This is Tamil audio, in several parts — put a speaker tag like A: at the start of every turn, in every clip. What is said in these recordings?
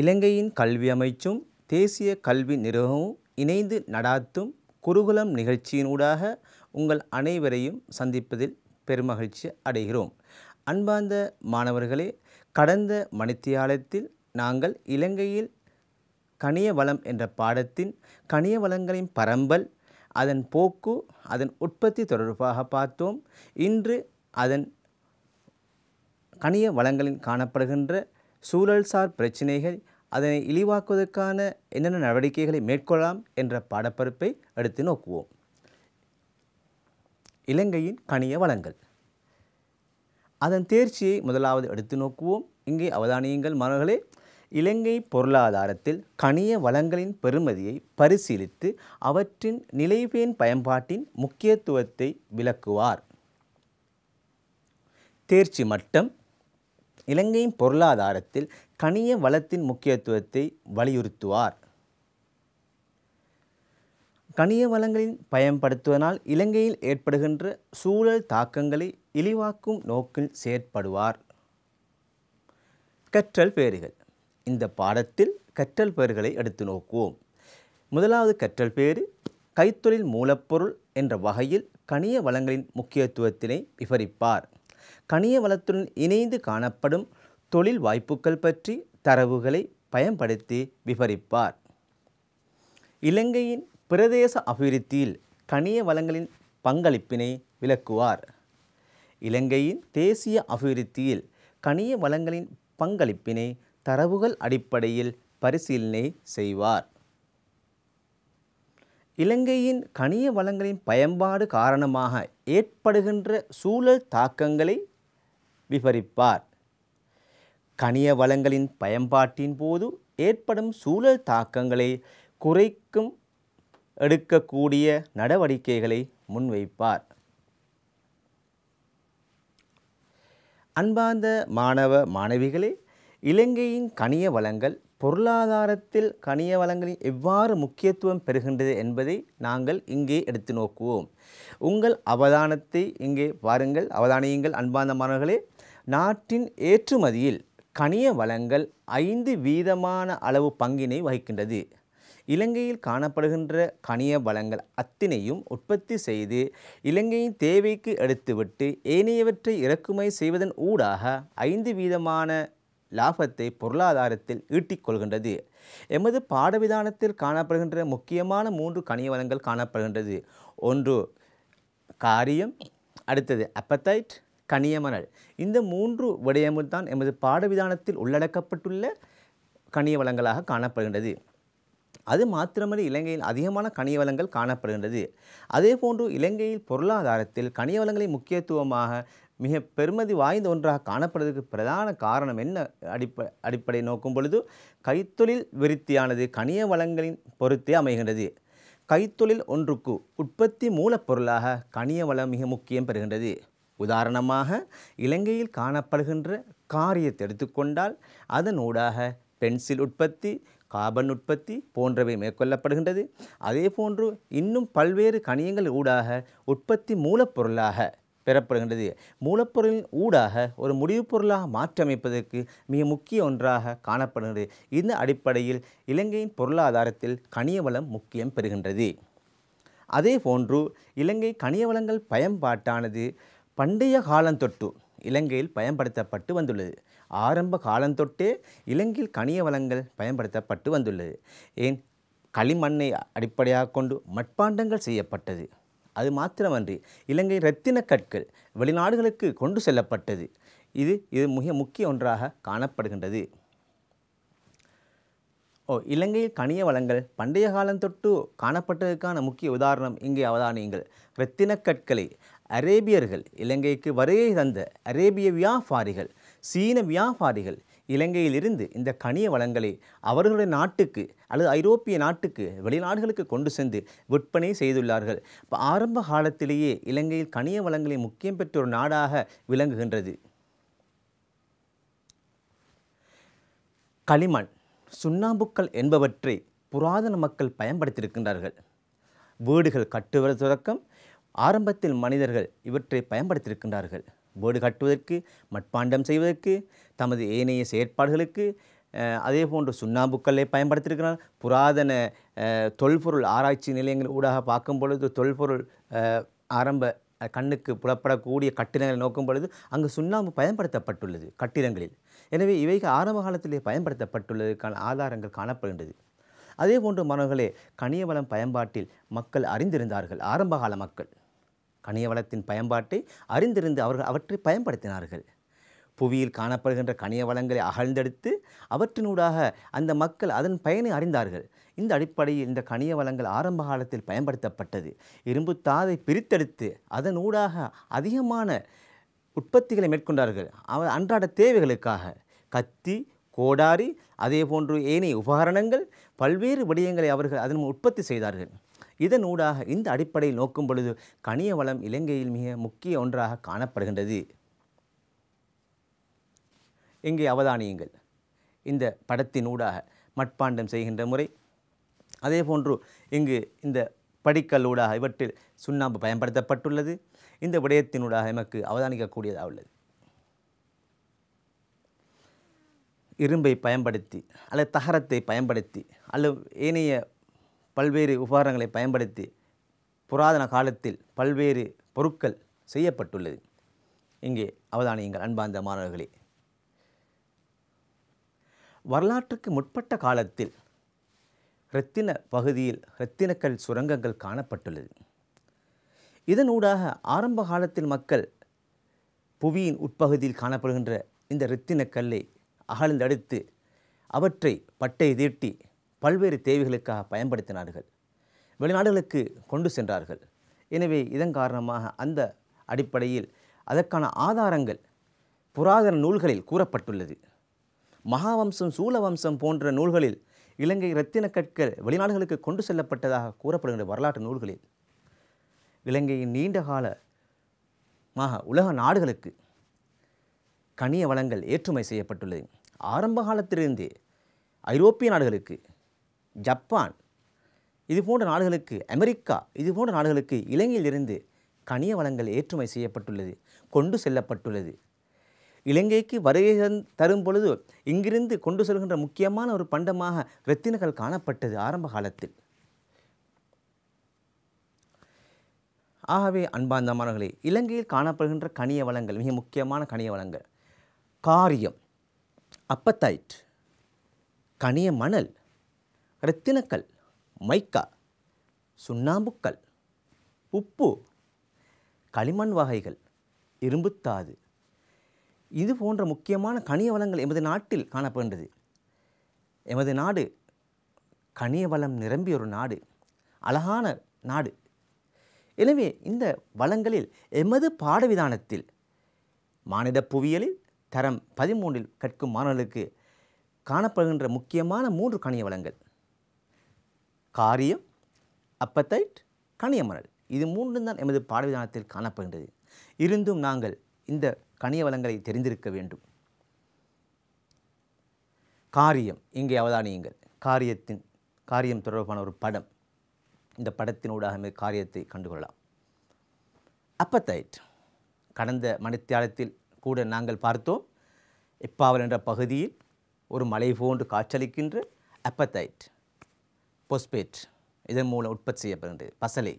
A: இலங்கையின் கல்வி அமைச்சும் தேசிய கல்வி நிறுவனமும் இணைந்து நடாத்தும் குருகுலம் நிகழ்ச்சியினூடாக உங்கள் அனைவரையும் சந்திப்பதில் பெருமகிழ்ச்சி அடைகிறோம் அன்பார்ந்த மாணவர்களே கடந்த மணித்தியாலத்தில் நாங்கள் இலங்கையில் கனிய வளம் என்ற பாடத்தின் கனிய வளங்களின் பரம்பல் அதன் போக்கு அதன் உற்பத்தி தொடர்பாக பார்த்தோம் இன்று அதன் கனிய வளங்களில் காணப்படுகின்ற சூழல்சார் பிரச்சினைகள் அதனை இழிவாக்குவதற்கான என்னென்ன நடவடிக்கைகளை மேற்கொள்ளலாம் என்ற பாடப்பருப்பை எடுத்து நோக்குவோம் இலங்கையின் கனிய வளங்கள் அதன் தேர்ச்சியை முதலாவது எடுத்து நோக்குவோம் இங்கே அவதானியுங்கள் மாணவர்களே இலங்கை பொருளாதாரத்தில் கனிய வளங்களின் பெருமதியை பரிசீலித்து அவற்றின் நிலைவேன் பயன்பாட்டின் முக்கியத்துவத்தை விளக்குவார் தேர்ச்சி மட்டம் இலங்கையின் பொருளாதாரத்தில் கனிய வளத்தின் முக்கியத்துவத்தை வலியுறுத்துவார் கனிய வளங்களின் பயன்படுத்துவதனால் இலங்கையில் ஏற்படுகின்ற சூழல் தாக்கங்களை இழிவாக்கும் நோக்கில் செயற்படுவார் கற்றல் பேறுகள் இந்த பாடத்தில் கற்றல் பேறுகளை எடுத்து நோக்குவோம் முதலாவது கற்றல் பேறு கைத்தொழில் மூலப்பொருள் என்ற வகையில் கனிய வளங்களின் முக்கியத்துவத்தினை விவரிப்பார் கணிய வளத்துடன் இணைந்து காணப்படும் தொழில் வாய்ப்புகள் பற்றி தரவுகளை பயன்படுத்தி விவரிப்பார் இலங்கையின் பிரதேச அபிவிருத்தியில் கணிய வளங்களின் பங்களிப்பினை விளக்குவார் இலங்கையின் தேசிய அபிவிருத்தியில் கணிய வளங்களின் பங்களிப்பினை தரவுகள் அடிப்படையில் பரிசீலனை செய்வார் இலங்கையின் கனிய வளங்களின் பயன்பாடு காரணமாக ஏற்படுகின்ற சூழல் தாக்கங்களை விவரிப்பார் கனிய வளங்களின் பயன்பாட்டின் போது ஏற்படும் சூழல் தாக்கங்களை குறைக்கும் எடுக்கக்கூடிய நடவடிக்கைகளை முன்வைப்பார் அன்பார்ந்த மாணவ மாணவிகளே இலங்கையின் கனிய வளங்கள் பொருளாதாரத்தில் கனிய வளங்களின் எவ்வாறு முக்கியத்துவம் பெறுகின்றது என்பதை நாங்கள் இங்கே எடுத்து நோக்குவோம் உங்கள் அவதானத்தை இங்கே பாருங்கள் அவதானியுங்கள் அன்பார்ந்த மாணவர்களே நாட்டின் ஏற்றுமதியில் கனிய வளங்கள் ஐந்து வீதமான அளவு பங்கினை வகிக்கின்றது இலங்கையில் காணப்படுகின்ற கனிய வளங்கள் அத்தினையும் உற்பத்தி செய்து இலங்கையின் தேவைக்கு எடுத்துவிட்டு ஏனையவற்றை இறக்குமதி செய்வதன் ஊடாக ஐந்து வீதமான லாபத்தை பொருளாதாரத்தில் ஈட்டிக் கொள்கின்றது எமது பாடவிதானத்தில் காணப்படுகின்ற முக்கியமான மூன்று வளங்கள் காணப்படுகின்றது ஒன்று காரியம் அடுத்தது அப்பத்தைட் கனியமணல் இந்த மூன்று விடயமும் தான் எமது பாடவிதானத்தில் உள்ளடக்கப்பட்டுள்ள கனிய வளங்களாக காணப்படுகின்றது அது மாத்திரமல்ல இலங்கையில் அதிகமான கனிய வளங்கள் காணப்படுகின்றது அதேபோன்று இலங்கையில் பொருளாதாரத்தில் கனிய வளங்களை முக்கியத்துவமாக மிக பெருமதி வாய்ந்த ஒன்றாக காணப்படுவதற்கு பிரதான காரணம் என்ன அடிப்ப அடிப்படை நோக்கும் பொழுது கைத்தொழில் விருத்தியானது கனிய வளங்களின் பொருத்தே அமைகின்றது கைத்தொழில் ஒன்றுக்கு உற்பத்தி மூலப்பொருளாக கனிய வளம் மிக முக்கியம் பெறுகின்றது உதாரணமாக இலங்கையில் காணப்படுகின்ற காரியத்தை எடுத்துக்கொண்டால் அதனூடாக பென்சில் உற்பத்தி கார்பன் உற்பத்தி போன்றவை மேற்கொள்ளப்படுகின்றது அதே போன்று இன்னும் பல்வேறு கனியங்கள் ஊடாக உற்பத்தி மூலப்பொருளாக பெறப்படுகின்றது மூலப்பொருளின் ஊடாக ஒரு முடிவுப்பொருளாக பொருளாக மாற்றமைப்பதற்கு மிக முக்கிய ஒன்றாக காணப்படுகின்றது இந்த அடிப்படையில் இலங்கையின் பொருளாதாரத்தில் கனியவளம் முக்கியம் பெறுகின்றது அதே போன்று இலங்கை கனிய வளங்கள் பயன்பாட்டானது பண்டைய காலந்தொட்டு இலங்கையில் பயன்படுத்தப்பட்டு வந்துள்ளது ஆரம்ப காலந்தொட்டே இலங்கையில் கனிய வளங்கள் பயன்படுத்தப்பட்டு வந்துள்ளது ஏன் களிமண்ணை அடிப்படையாக கொண்டு மட்பாண்டங்கள் செய்யப்பட்டது அது மாத்திரமன்றி இலங்கை இரத்தின கற்கள் வெளிநாடுகளுக்கு கொண்டு செல்லப்பட்டது இது இது மிக முக்கிய ஒன்றாக காணப்படுகின்றது ஓ இலங்கையில் கனிய வளங்கள் பண்டைய காலம் தொட்டு காணப்பட்டதற்கான முக்கிய உதாரணம் இங்கே அவதானியுங்கள் இரத்தின கற்களை அரேபியர்கள் இலங்கைக்கு வருகை தந்த அரேபிய வியாபாரிகள் சீன வியாபாரிகள் இலங்கையிலிருந்து இந்த கனிய வளங்களை அவர்களுடைய நாட்டுக்கு அல்லது ஐரோப்பிய நாட்டுக்கு வெளிநாடுகளுக்கு கொண்டு சென்று விற்பனை செய்துள்ளார்கள் இப்போ ஆரம்ப காலத்திலேயே இலங்கையில் கனிய வளங்களை முக்கியம் பெற்ற ஒரு நாடாக விளங்குகின்றது களிமண் சுண்ணாம்புக்கள் என்பவற்றை புராதன மக்கள் பயன்படுத்தியிருக்கின்றார்கள் வீடுகள் கட்டுவது தொடக்கம் ஆரம்பத்தில் மனிதர்கள் இவற்றை பயன்படுத்தியிருக்கின்றார்கள் வீடு கட்டுவதற்கு மட்பாண்டம் செய்வதற்கு தமது ஏனைய செயற்பாடுகளுக்கு அதே போன்று சுண்ணாம்புக்கல்லை பயன்படுத்தியிருக்கிறார் புராதன தொல்பொருள் ஆராய்ச்சி நிலையங்கள் ஊடாக பார்க்கும் பொழுது தொல்பொருள் ஆரம்ப கண்ணுக்கு புலப்படக்கூடிய கட்டிடங்களை நோக்கும் பொழுது அங்கு சுண்ணாம்பு பயன்படுத்தப்பட்டுள்ளது கட்டிடங்களில் எனவே இவைகள் ஆரம்ப காலத்திலே பயன்படுத்தப்பட்டுள்ளதற்கான ஆதாரங்கள் காணப்படுகின்றது அதே போன்று மாணவர்களே கனியவளம் பயன்பாட்டில் மக்கள் அறிந்திருந்தார்கள் ஆரம்பகால மக்கள் கனிய வளத்தின் பயன்பாட்டை அறிந்திருந்து அவர்கள் அவற்றை பயன்படுத்தினார்கள் புவியில் காணப்படுகின்ற கனிய வளங்களை அகழ்ந்தெடுத்து அவற்றினூடாக அந்த மக்கள் அதன் பயனை அறிந்தார்கள் இந்த அடிப்படையில் இந்த கனிய வளங்கள் ஆரம்ப காலத்தில் பயன்படுத்தப்பட்டது இரும்பு தாதை பிரித்தெடுத்து அதனூடாக அதிகமான உற்பத்திகளை மேற்கொண்டார்கள் அவர் அன்றாட தேவைகளுக்காக கத்தி கோடாரி அதே போன்று ஏனைய உபகரணங்கள் பல்வேறு விடயங்களை அவர்கள் அதன் உற்பத்தி செய்தார்கள் இதனூடாக இந்த அடிப்படையில் நோக்கும் பொழுது கனிய வளம் இலங்கையில் மிக முக்கிய ஒன்றாக காணப்படுகின்றது இங்கே அவதானியுங்கள் இந்த படத்தின் ஊடாக மட்பாண்டம் செய்கின்ற முறை அதே போன்று இங்கு இந்த படிக்கல் ஊடாக இவற்றில் சுண்ணாம்பு பயன்படுத்தப்பட்டுள்ளது இந்த விடயத்தினூடாக எமக்கு அவதானிக்கக்கூடியதாக உள்ளது இரும்பை பயன்படுத்தி அல்லது தகரத்தை பயன்படுத்தி அல்லது ஏனைய பல்வேறு உபகரணங்களை பயன்படுத்தி புராதன காலத்தில் பல்வேறு பொருட்கள் செய்யப்பட்டுள்ளது இங்கே அவதானியங்கள் அன்பாந்த மாணவர்களே வரலாற்றுக்கு முற்பட்ட காலத்தில் இரத்தின பகுதியில் இரத்தினக்கல் சுரங்கங்கள் காணப்பட்டுள்ளது இதனூடாக ஆரம்ப காலத்தில் மக்கள் புவியின் உட்பகுதியில் காணப்படுகின்ற இந்த இரத்தின கல்லை அகழ்ந்தடுத்து அவற்றை பட்டை தீட்டி பல்வேறு தேவைகளுக்காக பயன்படுத்தினார்கள் வெளிநாடுகளுக்கு கொண்டு சென்றார்கள் எனவே இதன் காரணமாக அந்த அடிப்படையில் அதற்கான ஆதாரங்கள் புராதன நூல்களில் கூறப்பட்டுள்ளது மகாவம்சம் சூலவம்சம் போன்ற நூல்களில் இலங்கை இரத்தின கற்கள் வெளிநாடுகளுக்கு கொண்டு செல்லப்பட்டதாக கூறப்படுகின்ற வரலாற்று நூல்களில் இலங்கையின் நீண்ட காலமாக உலக நாடுகளுக்கு கனிய வளங்கள் ஏற்றுமை செய்யப்பட்டுள்ளது ஆரம்ப காலத்திலிருந்தே ஐரோப்பிய நாடுகளுக்கு ஜப்பான் இது போன்ற நாடுகளுக்கு அமெரிக்கா இது போன்ற நாடுகளுக்கு இலங்கையிலிருந்து கனிய வளங்கள் ஏற்றுமதி செய்யப்பட்டுள்ளது கொண்டு செல்லப்பட்டுள்ளது இலங்கைக்கு வருகை தரும் பொழுது இங்கிருந்து கொண்டு செல்கின்ற முக்கியமான ஒரு பண்டமாக இரத்தினங்கள் காணப்பட்டது ஆரம்ப காலத்தில் ஆகவே அன்பாந்தமானவர்களே இலங்கையில் காணப்படுகின்ற கனிய வளங்கள் மிக முக்கியமான கனிய வளங்கள் காரியம் அப்பத்தைட் கனிய மணல் ரத்தினக்கல் மைக்கா சுண்ணாம்புக்கல் உப்பு களிமண் வகைகள் இரும்புத்தாது இது போன்ற முக்கியமான கனிய வளங்கள் எமது நாட்டில் காணப்படுகின்றது எமது நாடு கனிய வளம் நிரம்பிய ஒரு நாடு அழகான நாடு எனவே இந்த வளங்களில் எமது பாடவிதானத்தில் மாநில புவியியலில் தரம் பதிமூன்றில் கற்கும் மாணவர்களுக்கு காணப்படுகின்ற முக்கியமான மூன்று கனிய வளங்கள் காரியம் அப்பத்தைட் கனியமரல் இது மூன்றும் தான் எமது பாடவிதானத்தில் காணப்படுகின்றது இருந்தும் நாங்கள் இந்த கனிய வளங்களை தெரிந்திருக்க வேண்டும் காரியம் இங்கே அவதானியுங்கள் காரியத்தின் காரியம் தொடர்பான ஒரு படம் இந்த படத்தினூடாக காரியத்தை கண்டுகொள்ளலாம் அப்பத்தைட் கடந்த மணித்தியாலத்தில் கூட நாங்கள் பார்த்தோம் எப்பாவல் என்ற பகுதியில் ஒரு மலை போன்று காட்சளிக்கின்ற அப்பத்தைட் பொஸ்பேட் இதன் மூலம் உற்பத்தி செய்யப்படுகிறது பசலை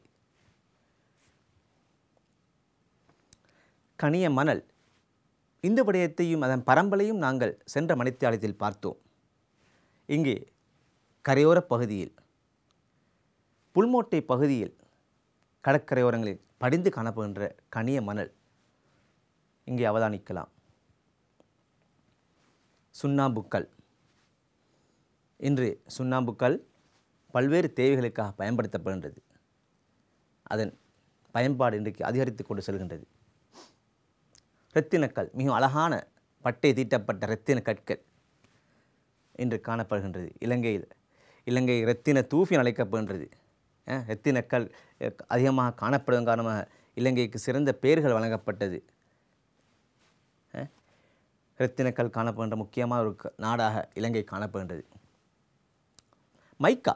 A: கனிய மணல் இந்த விடயத்தையும் அதன் பரம்பலையும் நாங்கள் சென்ற மணித்தியாலயத்தில் பார்த்தோம் இங்கே கரையோர பகுதியில் புல்மோட்டை பகுதியில் கடற்கரையோரங்களில் படிந்து காணப்படுகின்ற கனிய மணல் இங்கே அவதானிக்கலாம் சுண்ணாம்புக்கல் இன்று சுண்ணாம்புக்கல் பல்வேறு தேவைகளுக்காக பயன்படுத்தப்படுகின்றது அதன் பயன்பாடு இன்றைக்கு அதிகரித்து கொண்டு செல்கின்றது இரத்தினக்கல் மிகவும் அழகான பட்டை தீட்டப்பட்ட இரத்தின கற்கள் இன்று காணப்படுகின்றது இலங்கையில் இலங்கை இரத்தின தூஃபி அழைக்கப்படுகின்றது இரத்தினக்கல் அதிகமாக காணப்படுவதன் காரணமாக இலங்கைக்கு சிறந்த பெயர்கள் வழங்கப்பட்டது இரத்தினக்கல் காணப்படுகின்ற முக்கியமான ஒரு நாடாக இலங்கை காணப்படுகின்றது மைக்கா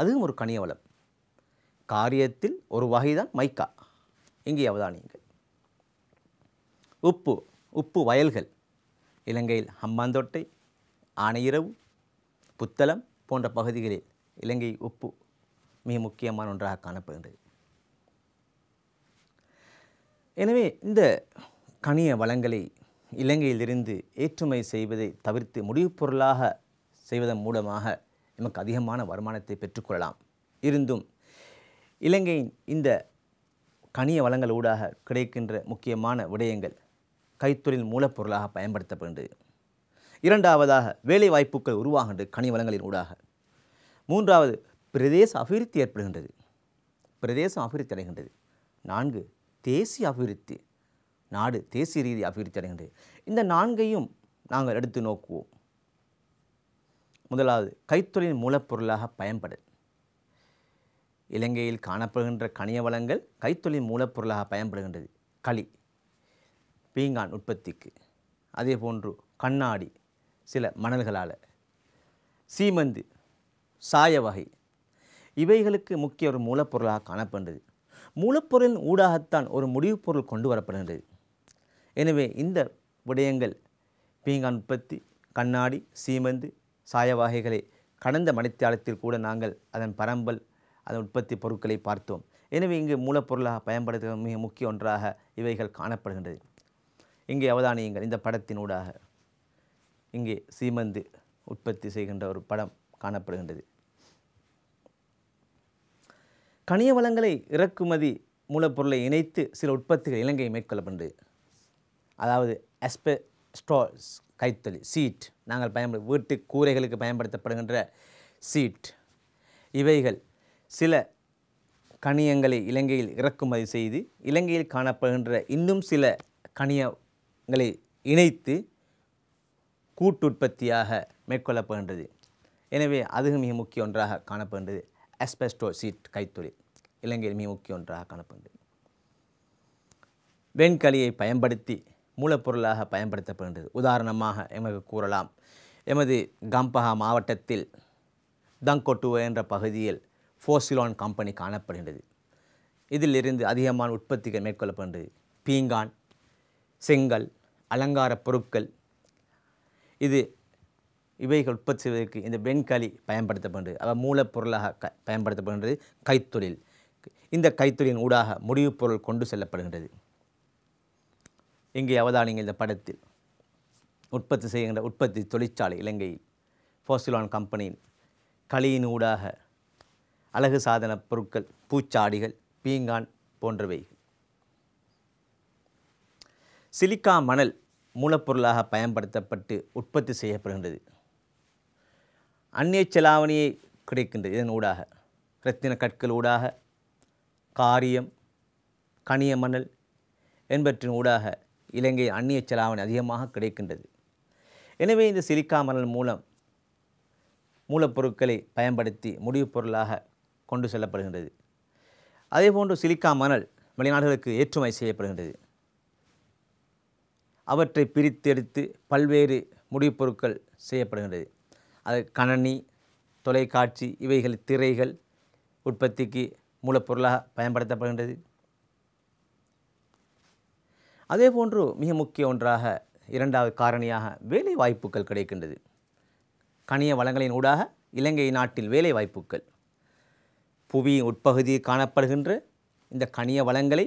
A: அதுவும் ஒரு கணிய வளம் காரியத்தில் ஒரு வகைதான் மைக்கா இங்கே அவதானியங்கள் உப்பு உப்பு வயல்கள் இலங்கையில் ஹம்பாந்தோட்டை ஆனையிரவு புத்தளம் போன்ற பகுதிகளில் இலங்கை உப்பு மிக முக்கியமான ஒன்றாக காணப்படுகின்றது எனவே இந்த கனிய வளங்களை இலங்கையிலிருந்து ஏற்றுமதி செய்வதை தவிர்த்து முடிவுப் பொருளாக செய்வதன் மூலமாக நமக்கு அதிகமான வருமானத்தை பெற்றுக்கொள்ளலாம் இருந்தும் இலங்கையின் இந்த கனிய வளங்கள் ஊடாக கிடைக்கின்ற முக்கியமான விடயங்கள் கைத்தொழில் மூலப்பொருளாக பயன்படுத்தப்படுகின்றது இரண்டாவதாக வேலை வாய்ப்புகள் உருவாகின்ற கனி வளங்களின் ஊடாக மூன்றாவது பிரதேச அபிவிருத்தி ஏற்படுகின்றது பிரதேசம் அபிவிருத்தி அடைகின்றது நான்கு தேசிய அபிவிருத்தி நாடு தேசிய ரீதி அபிவிருத்தி அடைகின்றது இந்த நான்கையும் நாங்கள் எடுத்து நோக்குவோம் முதலாவது கைத்தொழில் மூலப்பொருளாக பயன்படுது இலங்கையில் காணப்படுகின்ற கனிய வளங்கள் கைத்தொழில் மூலப்பொருளாக பயன்படுகின்றது களி பீங்கான் உற்பத்திக்கு அதே போன்று கண்ணாடி சில மணல்களால் சீமந்து சாய வகை இவைகளுக்கு முக்கிய ஒரு மூலப்பொருளாக காணப்படுகிறது மூலப்பொருளின் ஊடாகத்தான் ஒரு முடிவுப் பொருள் கொண்டு வரப்படுகின்றது எனவே இந்த விடயங்கள் பீங்கான் உற்பத்தி கண்ணாடி சீமந்து சாயவாகைகளை கடந்த மணித்தியாலத்தில் கூட நாங்கள் அதன் பரம்பல் அதன் உற்பத்தி பொருட்களை பார்த்தோம் எனவே இங்கு மூலப்பொருளாக பயன்படுத்த மிக முக்கிய ஒன்றாக இவைகள் காணப்படுகின்றது இங்கே அவதானியங்கள் இந்த படத்தினூடாக இங்கே சீமந்து உற்பத்தி செய்கின்ற ஒரு படம் காணப்படுகின்றது கனிய வளங்களை இறக்குமதி மூலப்பொருளை இணைத்து சில உற்பத்திகள் இலங்கை மேற்கொள்ளப்படுகிறது அதாவது அஸ்பெஸ்டால்ஸ் கைத்தொழில் சீட் நாங்கள் பயன்படு வீட்டு கூரைகளுக்கு பயன்படுத்தப்படுகின்ற சீட் இவைகள் சில கணியங்களை இலங்கையில் இறக்குமதி செய்து இலங்கையில் காணப்படுகின்ற இன்னும் சில கணியங்களை இணைத்து கூட்டுற்பத்தியாக மேற்கொள்ளப்படுகின்றது எனவே அதுவும் மிக முக்கிய ஒன்றாக காணப்படுகின்றது அஸ்பெஸ்டோ சீட் கைத்தொழில் இலங்கையில் மிக முக்கிய ஒன்றாக காணப்படுகின்றது வெண்கலியை பயன்படுத்தி மூலப்பொருளாக பயன்படுத்தப்படுகின்றது உதாரணமாக எமக்கு கூறலாம் எமது கம்பஹா மாவட்டத்தில் தங்கொட்டுவ என்ற பகுதியில் ஃபோசிலான் கம்பெனி காணப்படுகின்றது இதிலிருந்து அதிகமான உற்பத்திகள் மேற்கொள்ளப்படுகிறது பீங்கான் செங்கல் அலங்கார பொருட்கள் இது இவைகள் உற்பத்தி செய்வதற்கு இந்த வெண்கலி பயன்படுத்தப்படுகிறது அவை மூலப்பொருளாக க பயன்படுத்தப்படுகின்றது கைத்தொழில் இந்த கைத்தொழிலின் ஊடாக முடிவுப் பொருள் கொண்டு செல்லப்படுகின்றது இங்கே அவதானிங்க இந்த படத்தில் உற்பத்தி செய்கின்ற உற்பத்தி தொழிற்சாலை இலங்கையில் ஃபோசிலான் கம்பெனியின் களியின் ஊடாக அழகு சாதன பொருட்கள் பூச்சாடிகள் பீங்கான் போன்றவை சிலிக்கா மணல் மூலப்பொருளாக பயன்படுத்தப்பட்டு உற்பத்தி செய்யப்படுகின்றது அந்நிய செலாவணியை கிடைக்கின்றது இதன் ஊடாக இரத்தின கற்கள் ஊடாக காரியம் கனிய மணல் என்பற்றின் ஊடாக இலங்கை அந்நிய செலாவணி அதிகமாக கிடைக்கின்றது எனவே இந்த சிலிக்கா மூலம் மூலப்பொருட்களை பயன்படுத்தி முடிவுப் பொருளாக கொண்டு செல்லப்படுகின்றது அதேபோன்று சிலிக்கா மணல் வெளிநாடுகளுக்கு ஏற்றுமதி செய்யப்படுகின்றது அவற்றை பிரித்தெடுத்து பல்வேறு முடிவுப் பொருட்கள் செய்யப்படுகின்றது அது கணனி தொலைக்காட்சி இவைகள் திரைகள் உற்பத்திக்கு மூலப்பொருளாக பயன்படுத்தப்படுகின்றது அதே போன்று மிக முக்கிய ஒன்றாக இரண்டாவது காரணியாக வேலை வாய்ப்புகள் கிடைக்கின்றது கனிய வளங்களின் ஊடாக இலங்கை நாட்டில் வேலை வாய்ப்புகள் புவியின் உட்பகுதியில் காணப்படுகின்ற இந்த கனிய வளங்களை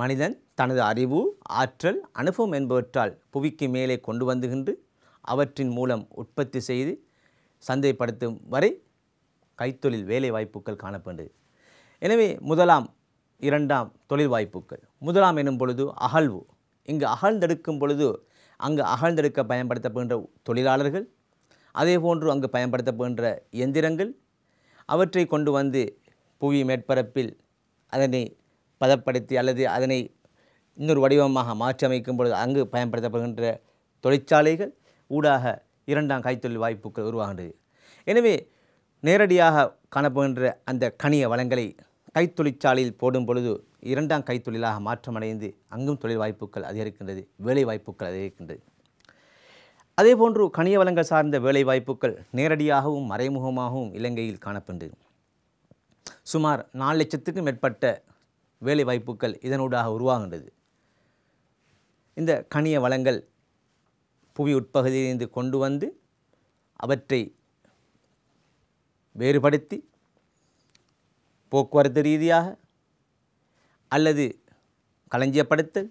A: மனிதன் தனது அறிவு ஆற்றல் அனுபவம் என்பவற்றால் புவிக்கு மேலே கொண்டு வந்துகின்று அவற்றின் மூலம் உற்பத்தி செய்து சந்தைப்படுத்தும் வரை கைத்தொழில் வேலை வாய்ப்புகள் காணப்படுது எனவே முதலாம் இரண்டாம் தொழில் வாய்ப்புகள் முதலாம் எனும் பொழுது அகழ்வு இங்கு அகழ்ந்தெடுக்கும் பொழுது அங்கு அகழ்ந்தெடுக்க பயன்படுத்தப்படுகின்ற தொழிலாளர்கள் அதே அங்கு பயன்படுத்தப்படுகின்ற இயந்திரங்கள் அவற்றை கொண்டு வந்து புவி மேற்பரப்பில் அதனை பதப்படுத்தி அல்லது அதனை இன்னொரு வடிவமாக மாற்றியமைக்கும் பொழுது அங்கு பயன்படுத்தப்படுகின்ற தொழிற்சாலைகள் ஊடாக இரண்டாம் கைத்தொழில் வாய்ப்புகள் உருவாகின்றது எனவே நேரடியாக காணப்படுகின்ற அந்த கனிய வளங்களை கைத்தொழிற்சாலையில் போடும் பொழுது இரண்டாம் கைத்தொழிலாக மாற்றமடைந்து அங்கும் தொழில் வாய்ப்புகள் அதிகரிக்கின்றது வேலை வாய்ப்புகள் அதிகரிக்கின்றது அதேபோன்று கனிய வளங்கள் சார்ந்த வேலை வாய்ப்புகள் நேரடியாகவும் மறைமுகமாகவும் இலங்கையில் காணப்படுது சுமார் நாலு லட்சத்துக்கும் மேற்பட்ட வேலை வாய்ப்புகள் இதனூடாக உருவாகின்றது இந்த கனிய வளங்கள் புவி உட்பகுதியிலிருந்து கொண்டு வந்து அவற்றை வேறுபடுத்தி போக்குவரத்து ரீதியாக அல்லது களஞ்சியப்படுத்தல்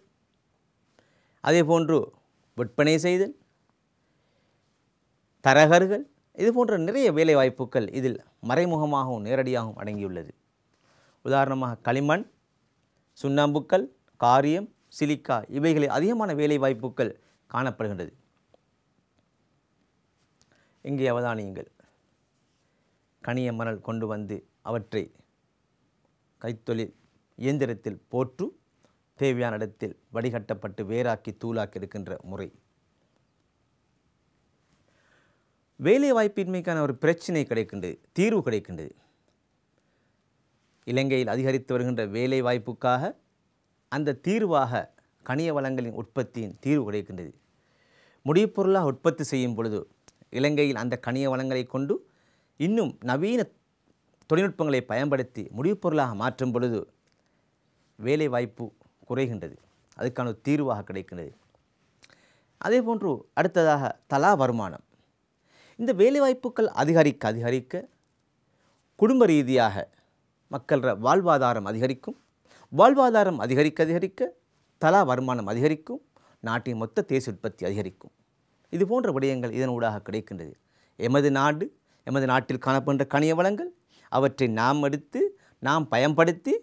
A: அதே போன்று விற்பனை செய்தல் தரகர்கள் இது போன்ற நிறைய வாய்ப்புகள் இதில் மறைமுகமாகவும் நேரடியாகவும் அடங்கியுள்ளது உதாரணமாக களிமண் சுண்ணாம்புக்கல் காரியம் சிலிக்கா இவைகளில் அதிகமான வாய்ப்புகள் காணப்படுகின்றது இங்கே அவதானியங்கள் கனிய மணல் கொண்டு வந்து அவற்றை கைத்தொழில் இயந்திரத்தில் போற்று தேவையான இடத்தில் வடிகட்டப்பட்டு வேறாக்கி தூளாக்கி இருக்கின்ற முறை வேலை வாய்ப்பின்மைக்கான ஒரு பிரச்சனை கிடைக்கின்றது தீர்வு கிடைக்கின்றது இலங்கையில் அதிகரித்து வருகின்ற வேலை வாய்ப்புக்காக அந்த தீர்வாக கனிய வளங்களின் உற்பத்தியின் தீர்வு கிடைக்கின்றது பொருளாக உற்பத்தி செய்யும் பொழுது இலங்கையில் அந்த கனிய வளங்களை கொண்டு இன்னும் நவீன தொழில்நுட்பங்களை பயன்படுத்தி முடிவுப் பொருளாக மாற்றும் பொழுது வேலை வாய்ப்பு குறைகின்றது அதுக்கான தீர்வாக கிடைக்கின்றது அதே போன்று அடுத்ததாக தலா வருமானம் இந்த வேலைவாய்ப்புகள் அதிகரிக்க அதிகரிக்க குடும்ப ரீதியாக மக்கள வாழ்வாதாரம் அதிகரிக்கும் வாழ்வாதாரம் அதிகரிக்க அதிகரிக்க தலா வருமானம் அதிகரிக்கும் நாட்டின் மொத்த தேச உற்பத்தி அதிகரிக்கும் இது போன்ற விடயங்கள் இதனூடாக கிடைக்கின்றது எமது நாடு எமது நாட்டில் காணப்படுகின்ற கனிய வளங்கள் அவற்றை நாம் எடுத்து நாம் பயன்படுத்தி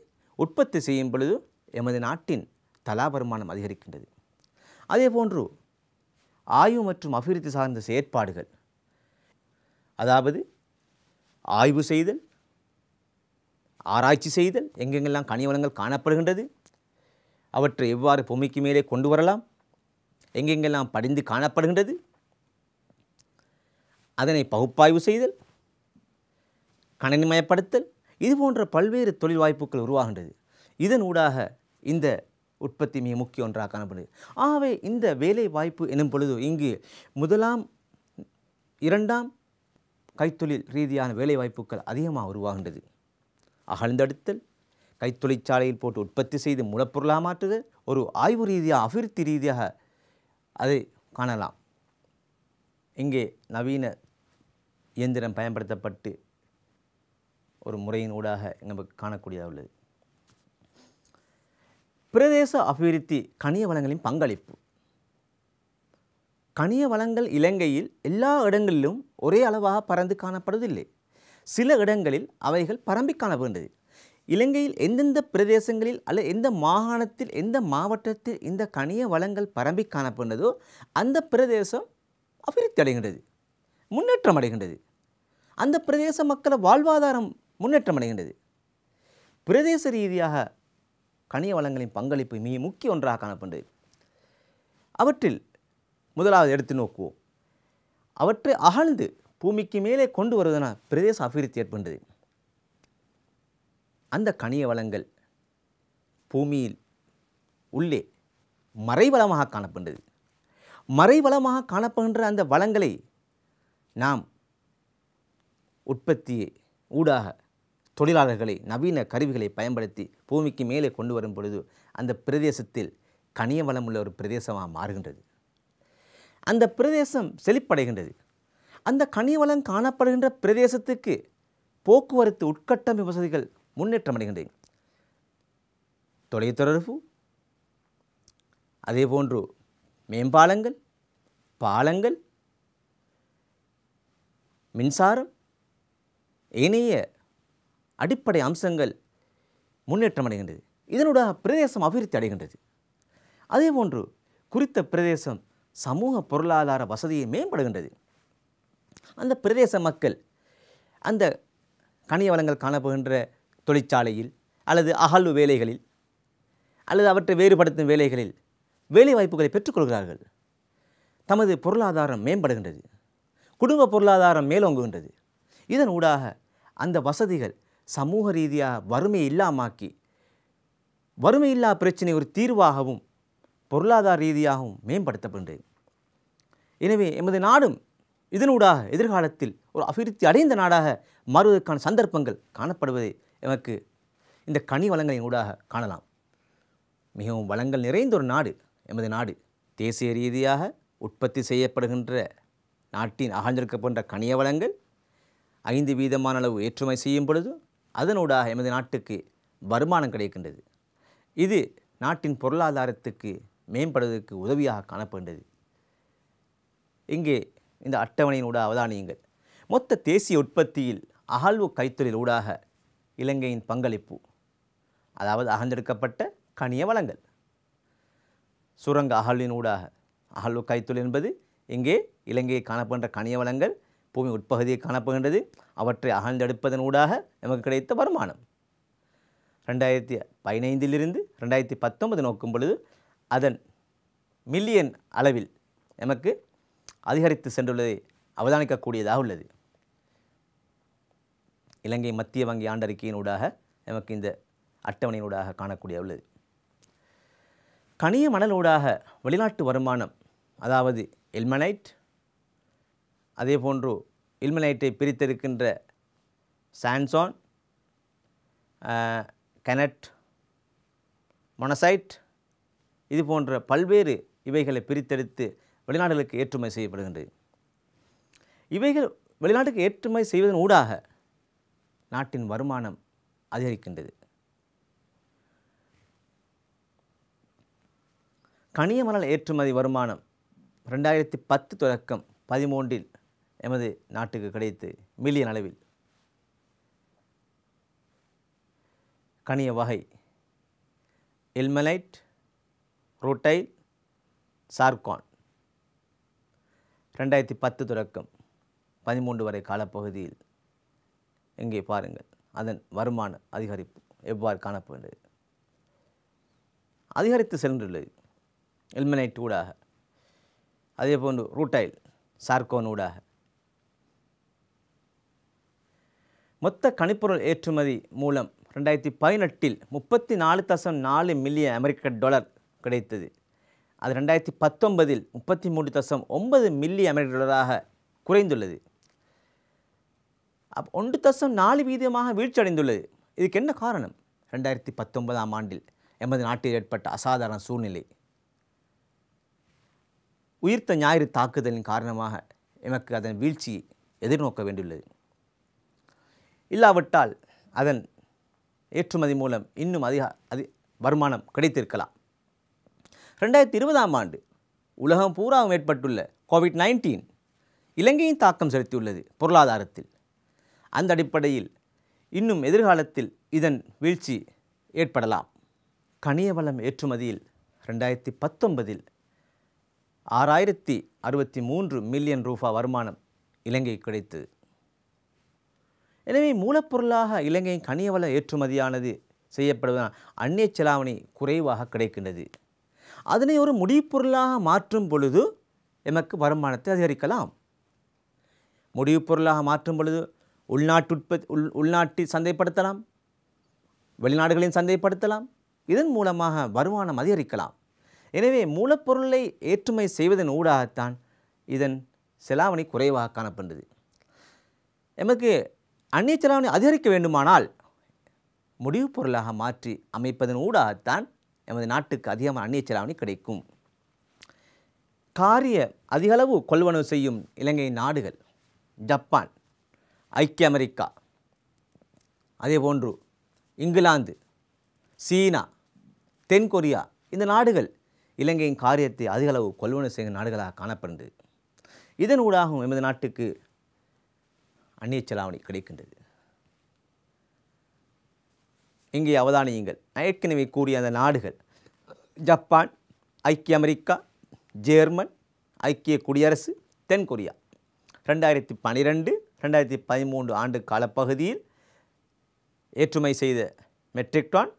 A: உற்பத்தி செய்யும் பொழுது எமது நாட்டின் தலா வருமானம் அதிகரிக்கின்றது அதே போன்று ஆய்வு மற்றும் அபிவிருத்தி சார்ந்த செயற்பாடுகள் அதாவது ஆய்வு செய்தல் ஆராய்ச்சி செய்தல் எங்கெங்கெல்லாம் கனிவளங்கள் காணப்படுகின்றது அவற்றை எவ்வாறு பொம்மைக்கு மேலே கொண்டு வரலாம் எங்கெங்கெல்லாம் படிந்து காணப்படுகின்றது அதனை பகுப்பாய்வு செய்தல் கணினிமயப்படுத்தல் இது போன்ற பல்வேறு தொழில் வாய்ப்புகள் உருவாகின்றது இதன் ஊடாக இந்த உற்பத்தி மிக முக்கிய ஒன்றாக காணப்படுது ஆகவே இந்த வேலை வாய்ப்பு எனும் பொழுது இங்கு முதலாம் இரண்டாம் கைத்தொழில் ரீதியான வேலை வாய்ப்புகள் அதிகமாக உருவாகின்றது அகழ்ந்தடுத்தல் கைத்தொழிற்சாலையில் போட்டு உற்பத்தி செய்து மூலப்பொருளாக மாற்றுதல் ஒரு ஆய்வு ரீதியாக அபிவிருத்தி ரீதியாக அதை காணலாம் இங்கே நவீன இயந்திரம் பயன்படுத்தப்பட்டு ஒரு முறையின் ஊடாக நமக்கு காணக்கூடியதாக உள்ளது பிரதேச அபிவிருத்தி கனிய வளங்களின் பங்களிப்பு கனிய வளங்கள் இலங்கையில் எல்லா இடங்களிலும் ஒரே அளவாக பறந்து காணப்படுவதில்லை சில இடங்களில் அவைகள் பரம்பி காணப்படுகிறது இலங்கையில் எந்தெந்த பிரதேசங்களில் அல்லது எந்த மாகாணத்தில் எந்த மாவட்டத்தில் இந்த கனிய வளங்கள் பரம்பி காணப்படுகிறதோ அந்த பிரதேசம் அபிவிருத்தி அடைகின்றது முன்னேற்றம் அடைகின்றது அந்த பிரதேச மக்களை வாழ்வாதாரம் முன்னேற்றம் அடைகின்றது பிரதேச ரீதியாக கனிய வளங்களின் பங்களிப்பு மிக முக்கிய ஒன்றாக காணப்படுகிறது அவற்றில் முதலாவது எடுத்து நோக்குவோம் அவற்றை அகழ்ந்து பூமிக்கு மேலே கொண்டு வருவதன பிரதேச அபிவிருத்தி ஏற்படுகிறது அந்த கனிய வளங்கள் பூமியில் உள்ளே மறைவளமாக காணப்படுகிறது மறைவளமாக காணப்படுகின்ற அந்த வளங்களை நாம் உற்பத்தியை ஊடாக தொழிலாளர்களை நவீன கருவிகளை பயன்படுத்தி பூமிக்கு மேலே கொண்டு வரும் பொழுது அந்த பிரதேசத்தில் கனிய வளம் உள்ள ஒரு பிரதேசமாக மாறுகின்றது அந்த பிரதேசம் செழிப்படைகின்றது அந்த கனிய வளம் காணப்படுகின்ற பிரதேசத்துக்கு போக்குவரத்து உட்கட்டமை வசதிகள் முன்னேற்றம் அடைகின்றது தொலைத்தொடர்பு அதேபோன்று மேம்பாலங்கள் பாலங்கள் மின்சாரம் ஏனைய அடிப்படை அம்சங்கள் முன்னேற்றம் அடைகின்றது இதனுடைய பிரதேசம் அபிவிருத்தி அடைகின்றது அதே போன்று குறித்த பிரதேசம் சமூக பொருளாதார வசதியை மேம்படுகின்றது அந்த பிரதேச மக்கள் அந்த கனிய வளங்கள் காணப்படுகின்ற தொழிற்சாலையில் அல்லது அகழ்வு வேலைகளில் அல்லது அவற்றை வேறுபடுத்தும் வேலைகளில் வேலை வாய்ப்புகளை பெற்றுக்கொள்கிறார்கள் தமது பொருளாதாரம் மேம்படுகின்றது குடும்ப பொருளாதாரம் மேலோங்குகின்றது இதன் ஊடாக அந்த வசதிகள் சமூக ரீதியாக வறுமை இல்லாமாக்கி வறுமை இல்லா பிரச்சனை ஒரு தீர்வாகவும் பொருளாதார ரீதியாகவும் மேம்படுத்தப்படுகிறது எனவே எமது நாடும் இதனூடாக எதிர்காலத்தில் ஒரு அபிவிருத்தி அடைந்த நாடாக மாறுவதற்கான சந்தர்ப்பங்கள் காணப்படுவதை எமக்கு இந்த கனி வளங்களின் ஊடாக காணலாம் மிகவும் வளங்கள் நிறைந்த ஒரு நாடு எமது நாடு தேசிய ரீதியாக உற்பத்தி செய்யப்படுகின்ற நாட்டின் அகழ்ந்திருக்கப்படுகின்ற கனிய வளங்கள் ஐந்து வீதமான அளவு ஏற்றுமை செய்யும் பொழுது அதனூடாக எமது நாட்டுக்கு வருமானம் கிடைக்கின்றது இது நாட்டின் பொருளாதாரத்துக்கு மேம்படுவதற்கு உதவியாக காணப்படுகின்றது இங்கே இந்த அட்டவணையினூடாக அவதானியுங்கள் மொத்த தேசிய உற்பத்தியில் அகழ்வு கைத்தொழில் ஊடாக இலங்கையின் பங்களிப்பு அதாவது அகந்தெடுக்கப்பட்ட கனிய வளங்கள் சுரங்க அகழ்வின் ஊடாக அகழ்வு கைத்தொழில் என்பது இங்கே இலங்கையை காணப்படுகின்ற கனிய வளங்கள் பூமி உட்பகுதியை காணப்படுகின்றது அவற்றை அகழ்ந்தெடுப்பதன் ஊடாக நமக்கு கிடைத்த வருமானம் ரெண்டாயிரத்தி பதினைந்திலிருந்து ரெண்டாயிரத்தி பத்தொன்பது நோக்கும் பொழுது அதன் மில்லியன் அளவில் நமக்கு அதிகரித்து சென்றுள்ளதை அவதானிக்கக்கூடியதாக உள்ளது இலங்கை மத்திய வங்கி ஆண்டறிக்கையினூடாக நமக்கு இந்த அட்டவணையினூடாக காணக்கூடிய உள்ளது கனிய மணலூடாக வெளிநாட்டு வருமானம் அதாவது எல்மனைட் அதே போன்று இல்மனைட்டை பிரித்திருக்கின்ற சான்சான் கனட் மொனசைட் இது போன்ற பல்வேறு இவைகளை பிரித்தெடுத்து வெளிநாடுகளுக்கு ஏற்றுமதி செய்யப்படுகின்றது இவைகள் வெளிநாட்டுக்கு ஏற்றுமதி செய்வதன் ஊடாக நாட்டின் வருமானம் அதிகரிக்கின்றது கனியமணல் ஏற்றுமதி வருமானம் ரெண்டாயிரத்தி பத்து தொடக்கம் பதிமூன்றில் எமது நாட்டுக்கு கிடைத்து மில்லியன் அளவில் கனிய வகை எல்மலைட் ரூட்டைல் சார்கான் ரெண்டாயிரத்தி பத்து தொடக்கம் பதிமூன்று வரை காலப்பகுதியில் இங்கே பாருங்கள் அதன் வருமான அதிகரிப்பு எவ்வாறு காணப்படுகிறது அதிகரித்து சென்றுள்ளது எல்மனைட் ஊடாக அதே போன்று ரூட்டைல் சார்கோன் ஊடாக மொத்த கணிப்பொருள் ஏற்றுமதி மூலம் ரெண்டாயிரத்தி பதினெட்டில் முப்பத்தி நாலு தசம் நாலு மில்லியன் அமெரிக்க டாலர் கிடைத்தது அது ரெண்டாயிரத்தி பத்தொன்பதில் முப்பத்தி மூன்று தசம் ஒன்பது மில்லியன் அமெரிக்க டாலராக குறைந்துள்ளது அப் ஒன்று தசம் நாலு வீதமாக வீழ்ச்சியடைந்துள்ளது இதுக்கு என்ன காரணம் ரெண்டாயிரத்தி பத்தொன்பதாம் ஆண்டில் எமது நாட்டில் ஏற்பட்ட அசாதாரண சூழ்நிலை உயிர்த்த ஞாயிறு தாக்குதலின் காரணமாக எமக்கு அதன் வீழ்ச்சியை எதிர்நோக்க வேண்டியுள்ளது இல்லாவிட்டால் அதன் ஏற்றுமதி மூலம் இன்னும் அதிக அதி வருமானம் கிடைத்திருக்கலாம் ரெண்டாயிரத்தி இருபதாம் ஆண்டு உலகம் பூராவும் ஏற்பட்டுள்ள கோவிட் நைன்டீன் இலங்கையின் தாக்கம் செலுத்தியுள்ளது பொருளாதாரத்தில் அந்த அடிப்படையில் இன்னும் எதிர்காலத்தில் இதன் வீழ்ச்சி ஏற்படலாம் கனியவளம் ஏற்றுமதியில் ரெண்டாயிரத்தி பத்தொன்பதில் ஆறாயிரத்தி அறுபத்தி மூன்று மில்லியன் ரூபா வருமானம் இலங்கை கிடைத்தது எனவே மூலப்பொருளாக இலங்கையின் கனியவள ஏற்றுமதியானது செய்யப்படுவதால் அந்நிய செலாவணி குறைவாக கிடைக்கின்றது அதனை ஒரு முடிவுப்பொருளாக மாற்றும் பொழுது எமக்கு வருமானத்தை அதிகரிக்கலாம் முடிவுப்பொருளாக மாற்றும் பொழுது உள்நாட்டு உற்பத்தி உள் உள்நாட்டில் சந்தைப்படுத்தலாம் வெளிநாடுகளின் சந்தைப்படுத்தலாம் இதன் மூலமாக வருமானம் அதிகரிக்கலாம் எனவே மூலப்பொருளை ஏற்றுமை செய்வதன் ஊடாகத்தான் இதன் செலாவணி குறைவாக காணப்படுகிறது எமக்கு அந்நிய செலாவணி அதிகரிக்க வேண்டுமானால் முடிவு பொருளாக மாற்றி அமைப்பதன் ஊடாகத்தான் எமது நாட்டுக்கு அதிகமான அந்நிய செலாவணி கிடைக்கும் காரிய அதிகளவு கொள்வனவு செய்யும் இலங்கை நாடுகள் ஜப்பான் ஐக்கிய அமெரிக்கா அதேபோன்று இங்கிலாந்து சீனா தென்கொரியா இந்த நாடுகள் இலங்கையின் காரியத்தை அதிகளவு கொள்வனவு செய்யும் நாடுகளாக காணப்படுகிறது இதன் ஊடாகவும் எமது நாட்டுக்கு அந்நிய செலாவணி கிடைக்கின்றது இங்கே அவதானியுங்கள் ஏற்கனவே கூடிய அந்த நாடுகள் ஜப்பான் ஐக்கிய அமெரிக்கா ஜேர்மன் ஐக்கிய குடியரசு தென்கொரியா ரெண்டாயிரத்தி பனிரெண்டு ரெண்டாயிரத்தி பதிமூன்று ஆண்டு காலப்பகுதியில் ஏற்றுமை செய்த மெட்ரிக் டான்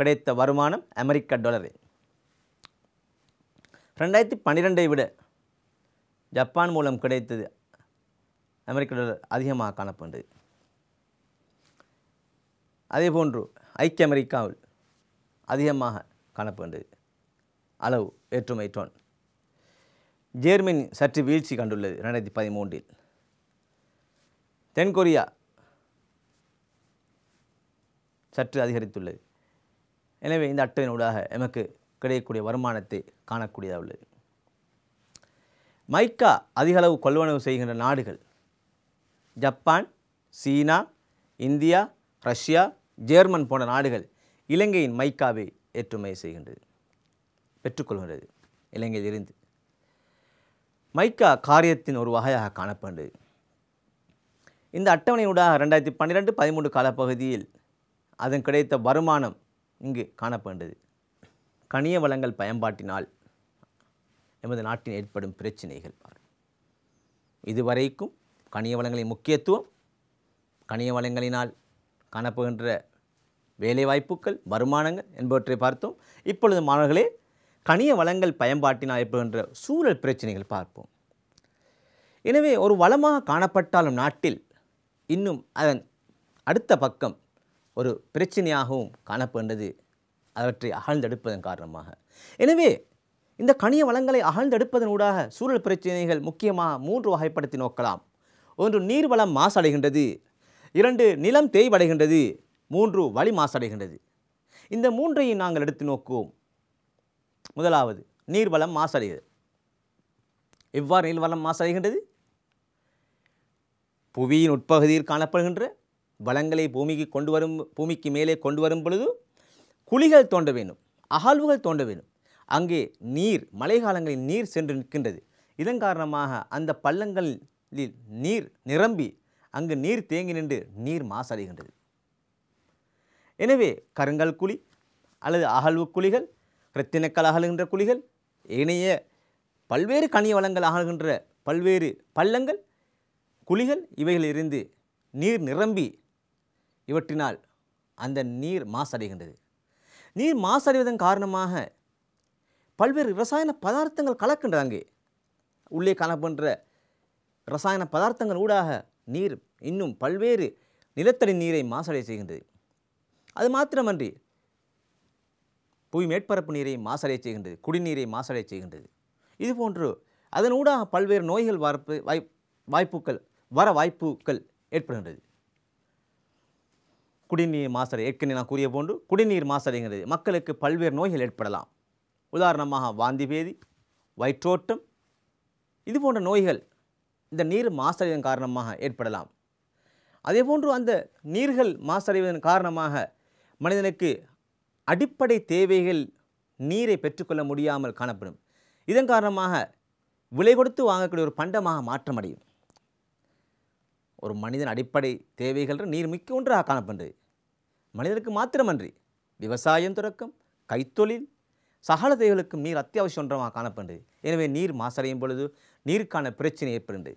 A: கிடைத்த வருமானம் அமெரிக்க டாலரு ரெண்டாயிரத்தி பன்னிரெண்டை விட ஜப்பான் மூலம் கிடைத்தது அமெரிக்க டாலர் அதிகமாக காணப்படுது அதே போன்று ஐக்கிய அமெரிக்காவில் அதிகமாக காணப்படுது அளவு ஏற்றுமை டோன் ஜேர்மனி சற்று வீழ்ச்சி கண்டுள்ளது ரெண்டாயிரத்தி பதிமூன்றில் தென்கொரியா சற்று அதிகரித்துள்ளது எனவே இந்த அட்டையினூடாக எமக்கு கிடைக்கக்கூடிய வருமானத்தை காணக்கூடியதாக உள்ளது மைக்கா அதிகளவு கொள்வனவு செய்கின்ற நாடுகள் Japan China India Russia German போன்ற நாடுகள் இலங்கையின் மைக்காவை ஏற்றுமதி செய்கின்றது பெற்றுக்கொள்கின்றது இலங்கையில் இருந்து மைக்கா காரியத்தின் ஒரு வகையாக காணப்படுகிறது இந்த அட்டவணையூடாக ரெண்டாயிரத்தி பன்னிரெண்டு பதிமூன்று காலப்பகுதியில் அதன் கிடைத்த வருமானம் இங்கு காணப்படுகிறது கனிய வளங்கள் பயன்பாட்டினால் எமது நாட்டில் ஏற்படும் பிரச்சினைகள் இதுவரைக்கும் கனிய வளங்களின் முக்கியத்துவம் கனிய வளங்களினால் காணப்படுகின்ற வேலைவாய்ப்புகள் வருமானங்கள் என்பவற்றை பார்த்தோம் இப்பொழுது மாணவர்களே கனிய வளங்கள் பயன்பாட்டினால் ஏற்படுகின்ற சூழல் பிரச்சனைகள் பார்ப்போம் எனவே ஒரு வளமாக காணப்பட்டாலும் நாட்டில் இன்னும் அதன் அடுத்த பக்கம் ஒரு பிரச்சனையாகவும் காணப்படுகின்றது அவற்றை அகழ்ந்தெடுப்பதன் காரணமாக எனவே இந்த கனிய வளங்களை அகழ்ந்தெடுப்பதன் ஊடாக சூழல் பிரச்சனைகள் முக்கியமாக மூன்று வகைப்படுத்தி நோக்கலாம் ஒன்று நீர்வளம் மாசடைகின்றது இரண்டு நிலம் தேய்வடைகின்றது மூன்று வழி மாசடைகின்றது இந்த மூன்றையும் நாங்கள் எடுத்து நோக்குவோம் முதலாவது நீர்வளம் மாசடைகிறது எவ்வாறு நீர்வளம் மாசடைகின்றது புவியின் உட்பகுதியில் காணப்படுகின்ற வளங்களை பூமிக்கு கொண்டு வரும் பூமிக்கு மேலே கொண்டு வரும் பொழுது குழிகள் தோண்ட வேண்டும் அகழ்வுகள் தோண்ட வேண்டும் அங்கே நீர் மழை காலங்களில் நீர் சென்று நிற்கின்றது இதன் காரணமாக அந்த பள்ளங்கள் நீர் நிரம்பி அங்கு நீர் தேங்கி நின்று நீர் மாசடைகின்றது எனவே கருங்கல் குழி அல்லது அகழ்வு குழிகள் இரத்தினக்கல் அகழ்கின்ற குழிகள் ஏனைய பல்வேறு கனி வளங்கள் அகழ்கின்ற பல்வேறு பள்ளங்கள் குழிகள் இவைகளிலிருந்து நீர் நிரம்பி இவற்றினால் அந்த நீர் மாசடைகின்றது நீர் மாசடைவதன் காரணமாக பல்வேறு ரசாயன பதார்த்தங்கள் கலக்கின்ற அங்கே உள்ளே காணப்படுகின்ற ரசாயன பதார்த்தங்கள் ஊடாக நீர் இன்னும் பல்வேறு நிலத்தடி நீரை மாசடை செய்கின்றது அது மாத்திரமன்றி புவி மேற்பரப்பு நீரை மாசடைய செய்கின்றது குடிநீரை மாசடைய செய்கின்றது இது போன்று அதன் ஊடாக பல்வேறு நோய்கள் வரப்பு வாய் வாய்ப்புகள் வர வாய்ப்புகள் ஏற்படுகின்றது குடிநீர் மாசடை ஏற்கனவே நான் கூறிய போன்று குடிநீர் மாசடைகின்றது மக்களுக்கு பல்வேறு நோய்கள் ஏற்படலாம் உதாரணமாக வாந்தி பேதி வயிற்றோட்டம் இது போன்ற நோய்கள் இந்த நீர் மாசடைவதன் காரணமாக ஏற்படலாம் அதேபோன்று அந்த நீர்கள் மாசடைவதன் காரணமாக மனிதனுக்கு அடிப்படை தேவைகள் நீரை பெற்றுக்கொள்ள முடியாமல் காணப்படும் இதன் காரணமாக விலை கொடுத்து வாங்கக்கூடிய ஒரு பண்டமாக மாற்றமடையும் ஒரு மனிதன் அடிப்படை தேவைகள் நீர் மிக்க ஒன்றாக காணப்படுகிறது மனிதனுக்கு மாத்திரமன்றி விவசாயம் துறக்கம் கைத்தொழில் சகல தேவைகளுக்கும் நீர் அத்தியாவசிய ஒன்றமாக காணப்படுகிறது எனவே நீர் மாசடையும் பொழுது நீருக்கான பிரச்சனை ஏற்படுகிறது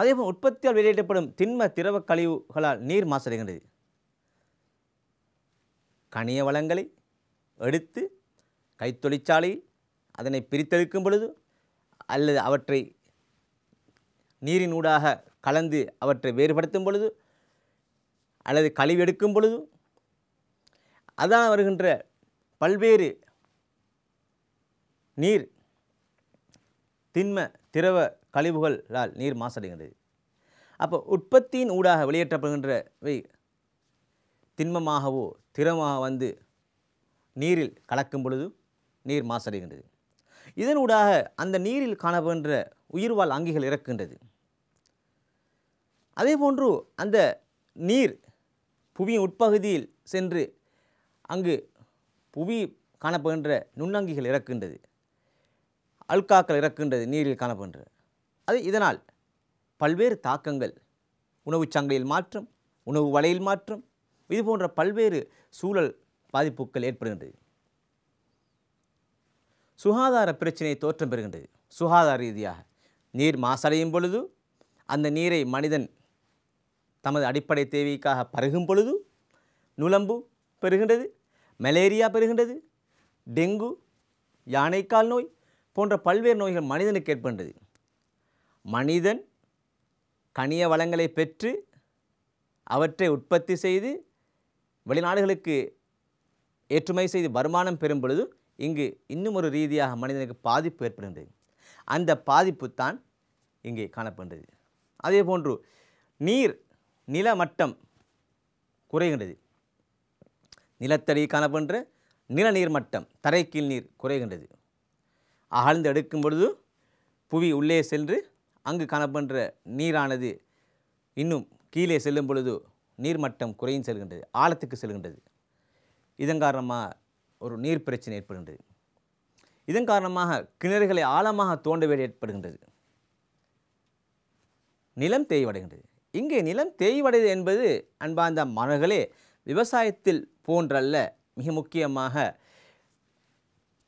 A: அதேபோல் உற்பத்தியால் வெளியேற்றப்படும் திண்ம திரவ கழிவுகளால் நீர் மாசடைகின்றது கனிய வளங்களை எடுத்து கைத்தொழிற்சாலையில் அதனை பிரித்தெடுக்கும் பொழுது அல்லது அவற்றை நீரினூடாக கலந்து அவற்றை வேறுபடுத்தும் பொழுது அல்லது கழிவு எடுக்கும் பொழுது அதான் வருகின்ற பல்வேறு நீர் திண்ம திரவ கழிவுகளால் நீர் மாசடைகின்றது அப்போ உற்பத்தியின் ஊடாக வெளியேற்றப்படுகின்றவை திண்மமாகவோ திறமாக வந்து நீரில் கலக்கும் பொழுது நீர் மாசடைகின்றது இதன் ஊடாக அந்த நீரில் காணப்படுகின்ற உயிர்வாழ் அங்கிகள் இறக்கின்றது அதே போன்று அந்த நீர் புவியின் உட்பகுதியில் சென்று அங்கு புவி காணப்படுகின்ற நுண்ணங்கிகள் இறக்கின்றது அல்காக்கள் இறக்குன்றது நீரில் காணப்படுகிறது அது இதனால் பல்வேறு தாக்கங்கள் உணவுச் சங்கிலியில் மாற்றம் உணவு வலையில் மாற்றம் இது போன்ற பல்வேறு சூழல் பாதிப்புகள் ஏற்படுகின்றது சுகாதார பிரச்சனை தோற்றம் பெறுகின்றது சுகாதார ரீதியாக நீர் மாசடையும் பொழுது அந்த நீரை மனிதன் தமது அடிப்படை தேவைக்காக பருகும் பொழுது நுளம்பு பெறுகின்றது மலேரியா பெறுகின்றது டெங்கு யானைக்கால் நோய் போன்ற பல்வேறு நோய்கள் மனிதனுக்கு ஏற்படுறது மனிதன் கனிய வளங்களை பெற்று அவற்றை உற்பத்தி செய்து வெளிநாடுகளுக்கு ஏற்றுமதி செய்து வருமானம் பெறும் பொழுது இங்கு இன்னும் ஒரு ரீதியாக மனிதனுக்கு பாதிப்பு ஏற்படுகின்றது அந்த பாதிப்பு தான் இங்கே காணப்படுகிறது அதே போன்று நீர் நில மட்டம் குறைகின்றது நிலத்தடி காணப்படுகின்ற நிலநீர் மட்டம் தரைக்கீழ் நீர் குறைகின்றது அகழ்ந்து எடுக்கும் பொழுது புவி உள்ளே சென்று அங்கு காணப்படுற நீரானது இன்னும் கீழே செல்லும் பொழுது நீர்மட்டம் குறையும் செல்கின்றது ஆழத்துக்கு செல்கின்றது இதன் காரணமாக ஒரு நீர் பிரச்சனை ஏற்படுகின்றது இதன் காரணமாக கிணறுகளை ஆழமாக தோண்ட வேண்டி ஏற்படுகின்றது நிலம் தேய்வடைகின்றது இங்கே நிலம் தேய்வடைது என்பது அன்பார்ந்த மனர்களே விவசாயத்தில் போன்றல்ல மிக முக்கியமாக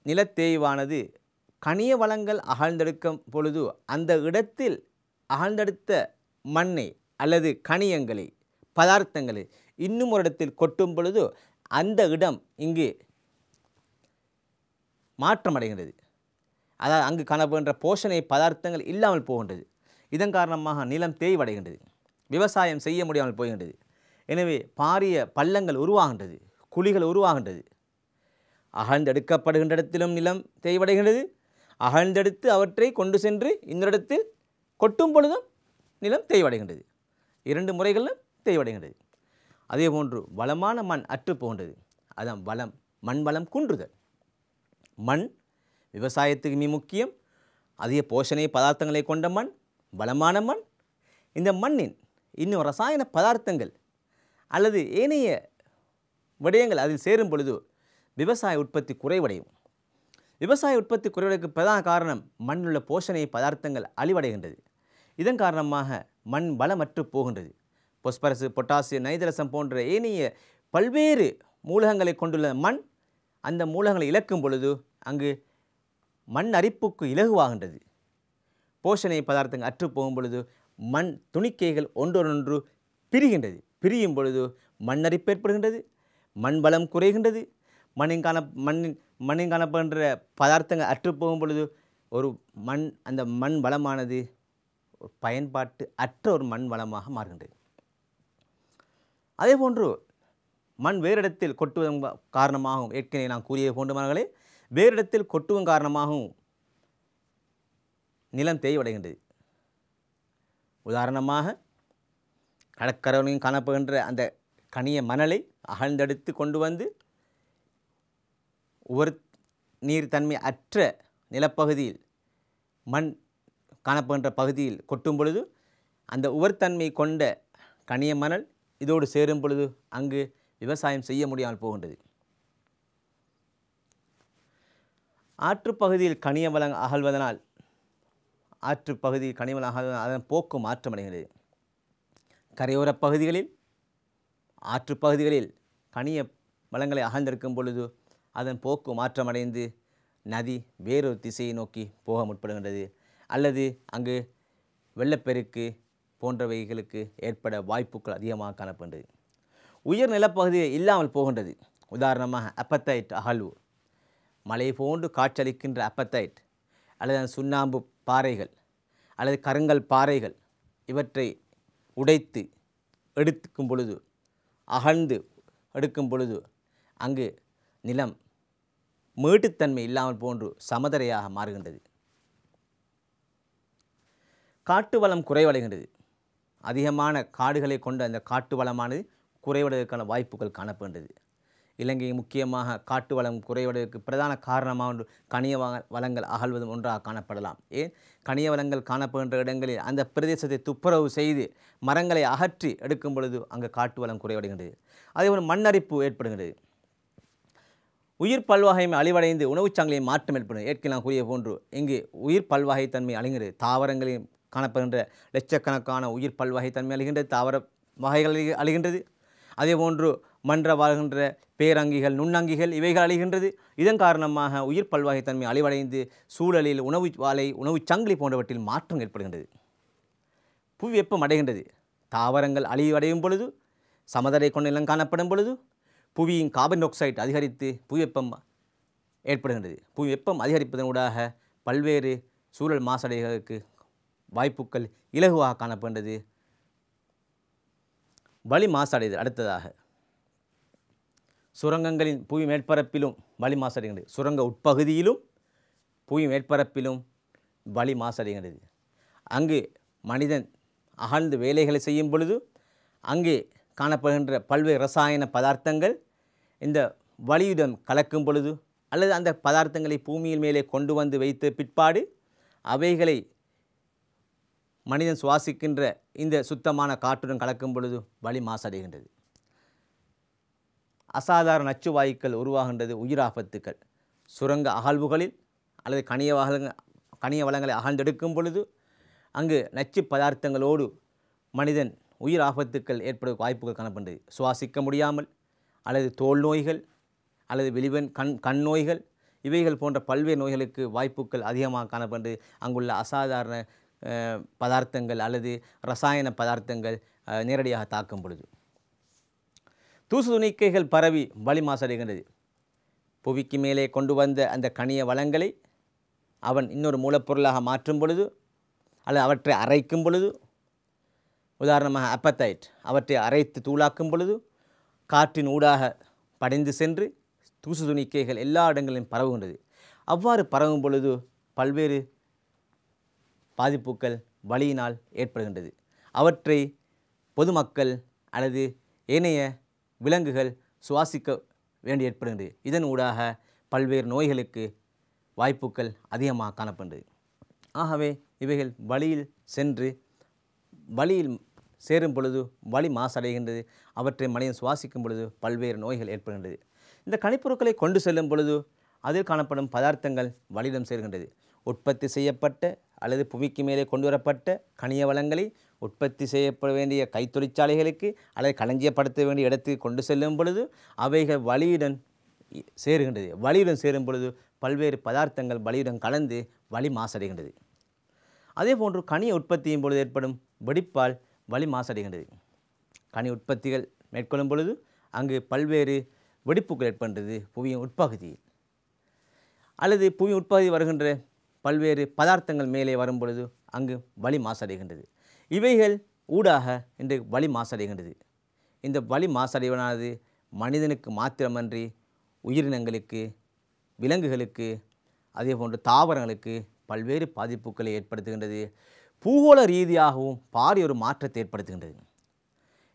A: நிலத்தேய்வானது கனிய வளங்கள் அகழ்ந்தெடுக்கும் பொழுது அந்த இடத்தில் அகழ்ந்தெடுத்த மண்ணை அல்லது கனியங்களை பதார்த்தங்களை இன்னும் ஒரு இடத்தில் கொட்டும் பொழுது அந்த இடம் இங்கு மாற்றமடைகின்றது அதாவது அங்கு காணப்படுகின்ற போஷணை பதார்த்தங்கள் இல்லாமல் போகின்றது இதன் காரணமாக நிலம் தேய்வடைகின்றது விவசாயம் செய்ய முடியாமல் போகின்றது எனவே பாரிய பள்ளங்கள் உருவாகின்றது குழிகள் உருவாகின்றது அகழ்ந்தெடுக்கப்படுகின்ற இடத்திலும் நிலம் தேய்வடைகின்றது அகழ்ந்தெடுத்து அவற்றை கொண்டு சென்று இடத்தில் கொட்டும் பொழுதும் நிலம் தேய்வடைகின்றது இரண்டு முறைகளிலும் தேய்வடைகின்றது அதே போன்று வளமான மண் அற்று போன்றது அதான் வளம் மண் வளம் குன்றுதல் மண் விவசாயத்துக்கு மிக முக்கியம் அதிக போஷணை பதார்த்தங்களை கொண்ட மண் வளமான மண் இந்த மண்ணின் இன்னும் ரசாயன பதார்த்தங்கள் அல்லது ஏனைய விடயங்கள் அதில் சேரும் பொழுது விவசாய உற்பத்தி குறைவடையும் விவசாய உற்பத்தி குறைவதற்கு பிரதான காரணம் மண்ணுள்ள போஷணை பதார்த்தங்கள் அழிவடைகின்றது இதன் காரணமாக மண் பலமற்று போகின்றது பொஸ்பரசு பொட்டாசு நைதரசம் போன்ற ஏனைய பல்வேறு மூலகங்களை கொண்டுள்ள மண் அந்த மூலகங்களை இழக்கும் பொழுது அங்கு மண் அரிப்புக்கு இலகுவாகின்றது போஷணை பதார்த்தங்கள் அற்று போகும் பொழுது மண் துணிக்கைகள் ஒன்றொன்று பிரிகின்றது பிரியும் பொழுது மண் அரிப்பு ஏற்படுகின்றது மண் பலம் குறைகின்றது மண்ணின் காண மண்ணின் மண்ணின் காணப்படுகின்ற பதார்த்தங்கள் அற்று போகும் பொழுது ஒரு மண் அந்த மண் வளமானது பயன்பாட்டு அற்ற ஒரு மண் வளமாக மாறுகின்றது அதே போன்று மண் வேறு இடத்தில் கொட்டுவதன் காரணமாகவும் ஏற்கனவே நான் கூறிய போன்றவர்களே வேறு இடத்தில் கொட்டுவதன் காரணமாகவும் நிலம் தேய்வடைகின்றது உதாரணமாக கடற்கரையின் காணப்படுகின்ற அந்த கனிய மணலை அகழ்ந்தெடுத்து கொண்டு வந்து ஒரு நீர் தன்மை அற்ற நிலப்பகுதியில் மண் காணப்படுகின்ற பகுதியில் கொட்டும் பொழுது அந்த உவர்த்தன்மை கொண்ட கனிய மணல் இதோடு சேரும் பொழுது அங்கு விவசாயம் செய்ய முடியாமல் போகின்றது ஆற்றுப்பகுதியில் கனிய வளம் அகழ்வதனால் ஆற்றுப்பகுதியில் கனிமலம் அகழ்வதால் அதன் போக்கு மாற்றமடைகிறது கரையோரப் பகுதிகளில் ஆற்றுப்பகுதிகளில் கனிய வளங்களை அகழ்ந்திருக்கும் பொழுது அதன் போக்கு மாற்றமடைந்து நதி வேறொரு திசையை நோக்கி போக முற்படுகின்றது அல்லது அங்கு வெள்ளப்பெருக்கு போன்றவைகளுக்கு ஏற்பட வாய்ப்புகள் அதிகமாக காணப்படுகிறது உயர் நிலப்பகுதி இல்லாமல் போகின்றது உதாரணமாக அப்பத்தைட் அகழ்வு மலை போன்று காட்சியளிக்கின்ற அப்பத்தைட் அல்லது சுண்ணாம்பு பாறைகள் அல்லது கருங்கல் பாறைகள் இவற்றை உடைத்து எடுத்துக்கும் பொழுது அகழ்ந்து எடுக்கும் பொழுது அங்கு நிலம் மேட்டுத்தன்மை இல்லாமல் போன்று சமதரையாக மாறுகின்றது காட்டு வளம் குறைவடைகின்றது அதிகமான காடுகளை கொண்ட அந்த காட்டு வளமானது குறைவடைவதற்கான வாய்ப்புகள் காணப்படுகின்றது இலங்கை முக்கியமாக காட்டு வளம் குறைவதற்கு பிரதான காரணமாக கனிய வளங்கள் அகழ்வதும் ஒன்றாக காணப்படலாம் ஏன் கனிய வளங்கள் காணப்படுகின்ற இடங்களில் அந்த பிரதேசத்தை துப்புரவு செய்து மரங்களை அகற்றி எடுக்கும் பொழுது அங்கே காட்டு வளம் குறைவடைகின்றது அதே ஒரு மண்ணரிப்பு ஏற்படுகின்றது உயிர் பல்வகைமை அழிவடைந்து உணவுச் சங்கிலியை மாற்றம் ஏற்படும் ஏற்கனவே கூறிய போன்று இங்கு உயிர் பல்வாகை தன்மை அழிகிறது தாவரங்களில் காணப்படுகின்ற லட்சக்கணக்கான உயிர் பல்வாகை தன்மை அழிகின்றது தாவர வகைகள் அழிகின்றது அதே போன்று மன்ற வாழ்கின்ற பேரங்கிகள் நுண்ணங்கிகள் இவைகள் அழிகின்றது இதன் காரணமாக உயிர் பல்வகைத்தன்மை அழிவடைந்து சூழலில் உணவு வாழை உணவு சங்கிலி போன்றவற்றில் மாற்றம் ஏற்படுகின்றது புவி வெப்பம் அடைகின்றது தாவரங்கள் அழிவடையும் பொழுது சமதரை நிலம் காணப்படும் பொழுது புவியின் கார்பன் ஆக்சைடு அதிகரித்து புவி வெப்பம் ஏற்படுகின்றது புவி வெப்பம் அதிகரிப்பதனூடாக பல்வேறு சூழல் மாசடைகளுக்கு வாய்ப்புகள் இலகுவாக காணப்படுகிறது வலி மாசடைதல் அடுத்ததாக சுரங்கங்களின் புவி மேற்பரப்பிலும் வலி மாசடைகின்றது சுரங்க உட்பகுதியிலும் புவி மேற்பரப்பிலும் வழி மாசடைகின்றது அங்கு மனிதன் அகழ்ந்து வேலைகளை செய்யும் பொழுது அங்கே காணப்படுகின்ற பல்வேறு ரசாயன பதார்த்தங்கள் இந்த வலியுடன் கலக்கும் பொழுது அல்லது அந்த பதார்த்தங்களை பூமியின் மேலே கொண்டு வந்து வைத்த பிற்பாடு அவைகளை மனிதன் சுவாசிக்கின்ற இந்த சுத்தமான காற்றுடன் கலக்கும் பொழுது வலி மாசடைகின்றது அசாதாரண நச்சு வாயுக்கள் உருவாகின்றது உயிராபத்துக்கள் சுரங்க அகழ்வுகளில் அல்லது கனிய வளங்கள் கனிய வளங்களை அகழ்ந்தெடுக்கும் பொழுது அங்கு நச்சு பதார்த்தங்களோடு மனிதன் உயிர் ஆபத்துக்கள் ஏற்பட வாய்ப்புகள் காணப்படுது சுவாசிக்க முடியாமல் அல்லது தோல் நோய்கள் அல்லது வெளிவன் கண் கண் நோய்கள் இவைகள் போன்ற பல்வேறு நோய்களுக்கு வாய்ப்புகள் அதிகமாக காணப்படுது அங்குள்ள அசாதாரண பதார்த்தங்கள் அல்லது ரசாயன பதார்த்தங்கள் நேரடியாக தாக்கும் பொழுது தூசு துணிக்கைகள் பரவி வழி மாசடைகின்றது புவிக்கு மேலே கொண்டு வந்த அந்த கனிய வளங்களை அவன் இன்னொரு மூலப்பொருளாக மாற்றும் பொழுது அல்லது அவற்றை அரைக்கும் பொழுது உதாரணமாக அப்பத்தைட் அவற்றை அரைத்து தூளாக்கும் பொழுது காற்றின் ஊடாக படைந்து சென்று தூசு துணிக்கைகள் எல்லா இடங்களிலும் பரவுகின்றது அவ்வாறு பரவும் பொழுது பல்வேறு பாதிப்புகள் வழியினால் ஏற்படுகின்றது அவற்றை பொதுமக்கள் அல்லது ஏனைய விலங்குகள் சுவாசிக்க வேண்டி ஏற்படுகின்றது இதன் ஊடாக பல்வேறு நோய்களுக்கு வாய்ப்புகள் அதிகமாக காணப்படுகிறது ஆகவே இவைகள் வழியில் சென்று வழியில் சேரும் பொழுது வலி மாசடைகின்றது அவற்றை மனிதன் சுவாசிக்கும் பொழுது பல்வேறு நோய்கள் ஏற்படுகின்றது இந்த கணிப்பொருட்களை கொண்டு செல்லும் பொழுது அதில் காணப்படும் பதார்த்தங்கள் வலிடம் சேர்கின்றது உற்பத்தி செய்யப்பட்ட அல்லது புவிக்கு மேலே கொண்டு வரப்பட்ட கனிய வளங்களை உற்பத்தி செய்யப்பட வேண்டிய கைத்தொழிற்சாலைகளுக்கு அல்லது களஞ்சியப்படுத்த வேண்டிய இடத்துக்கு கொண்டு செல்லும் பொழுது அவைகள் வலியுடன் சேருகின்றது வலியுடன் சேரும் பொழுது பல்வேறு பதார்த்தங்கள் வலியுடன் கலந்து வலி மாசடைகின்றது அதே போன்று கனிய உற்பத்தியின் பொழுது ஏற்படும் வெடிப்பால் வழி மாசடைகின்றது கனி உற்பத்திகள் மேற்கொள்ளும் பொழுது அங்கு பல்வேறு வெடிப்புகள் ஏற்படுகிறது புவியின் உட்பகுதியில் அல்லது புவி உட்பகுதி வருகின்ற பல்வேறு பதார்த்தங்கள் மேலே வரும் பொழுது அங்கு வழி மாசடைகின்றது இவைகள் ஊடாக இன்று வழி மாசடைகின்றது இந்த வழி மாசடைவனானது மனிதனுக்கு மாத்திரமன்றி உயிரினங்களுக்கு விலங்குகளுக்கு அதே போன்ற தாவரங்களுக்கு பல்வேறு பாதிப்புகளை ஏற்படுத்துகின்றது பூகோள ரீதியாகவும் பாரிய ஒரு மாற்றத்தை ஏற்படுத்துகின்றது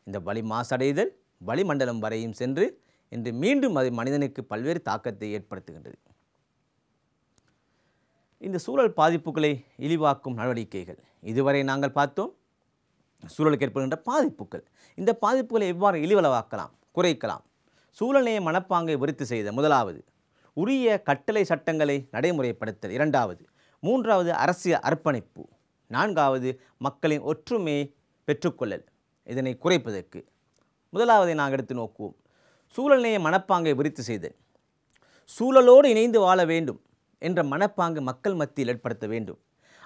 A: இந்த வலி மாசடைதல் வளிமண்டலம் வரையும் சென்று இன்று மீண்டும் அது மனிதனுக்கு பல்வேறு தாக்கத்தை ஏற்படுத்துகின்றது இந்த சூழல் பாதிப்புகளை இழிவாக்கும் நடவடிக்கைகள் இதுவரை நாங்கள் பார்த்தோம் சூழலுக்கு ஏற்படுகின்ற பாதிப்புகள் இந்த பாதிப்புகளை எவ்வாறு இழிவளவாக்கலாம் குறைக்கலாம் சூழலைய மனப்பாங்கை விருத்தி செய்த முதலாவது உரிய கட்டளை சட்டங்களை நடைமுறைப்படுத்தல் இரண்டாவது மூன்றாவது அரசியல் அர்ப்பணிப்பு நான்காவது மக்களின் ஒற்றுமையை பெற்றுக்கொள்ளல் இதனை குறைப்பதற்கு முதலாவதை நாங்கள் எடுத்து நோக்குவோம் சூழல்நிலைய மனப்பாங்கை விரித்து செய்தல் சூழலோடு இணைந்து வாழ வேண்டும் என்ற மனப்பாங்கு மக்கள் மத்தியில் ஏற்படுத்த வேண்டும்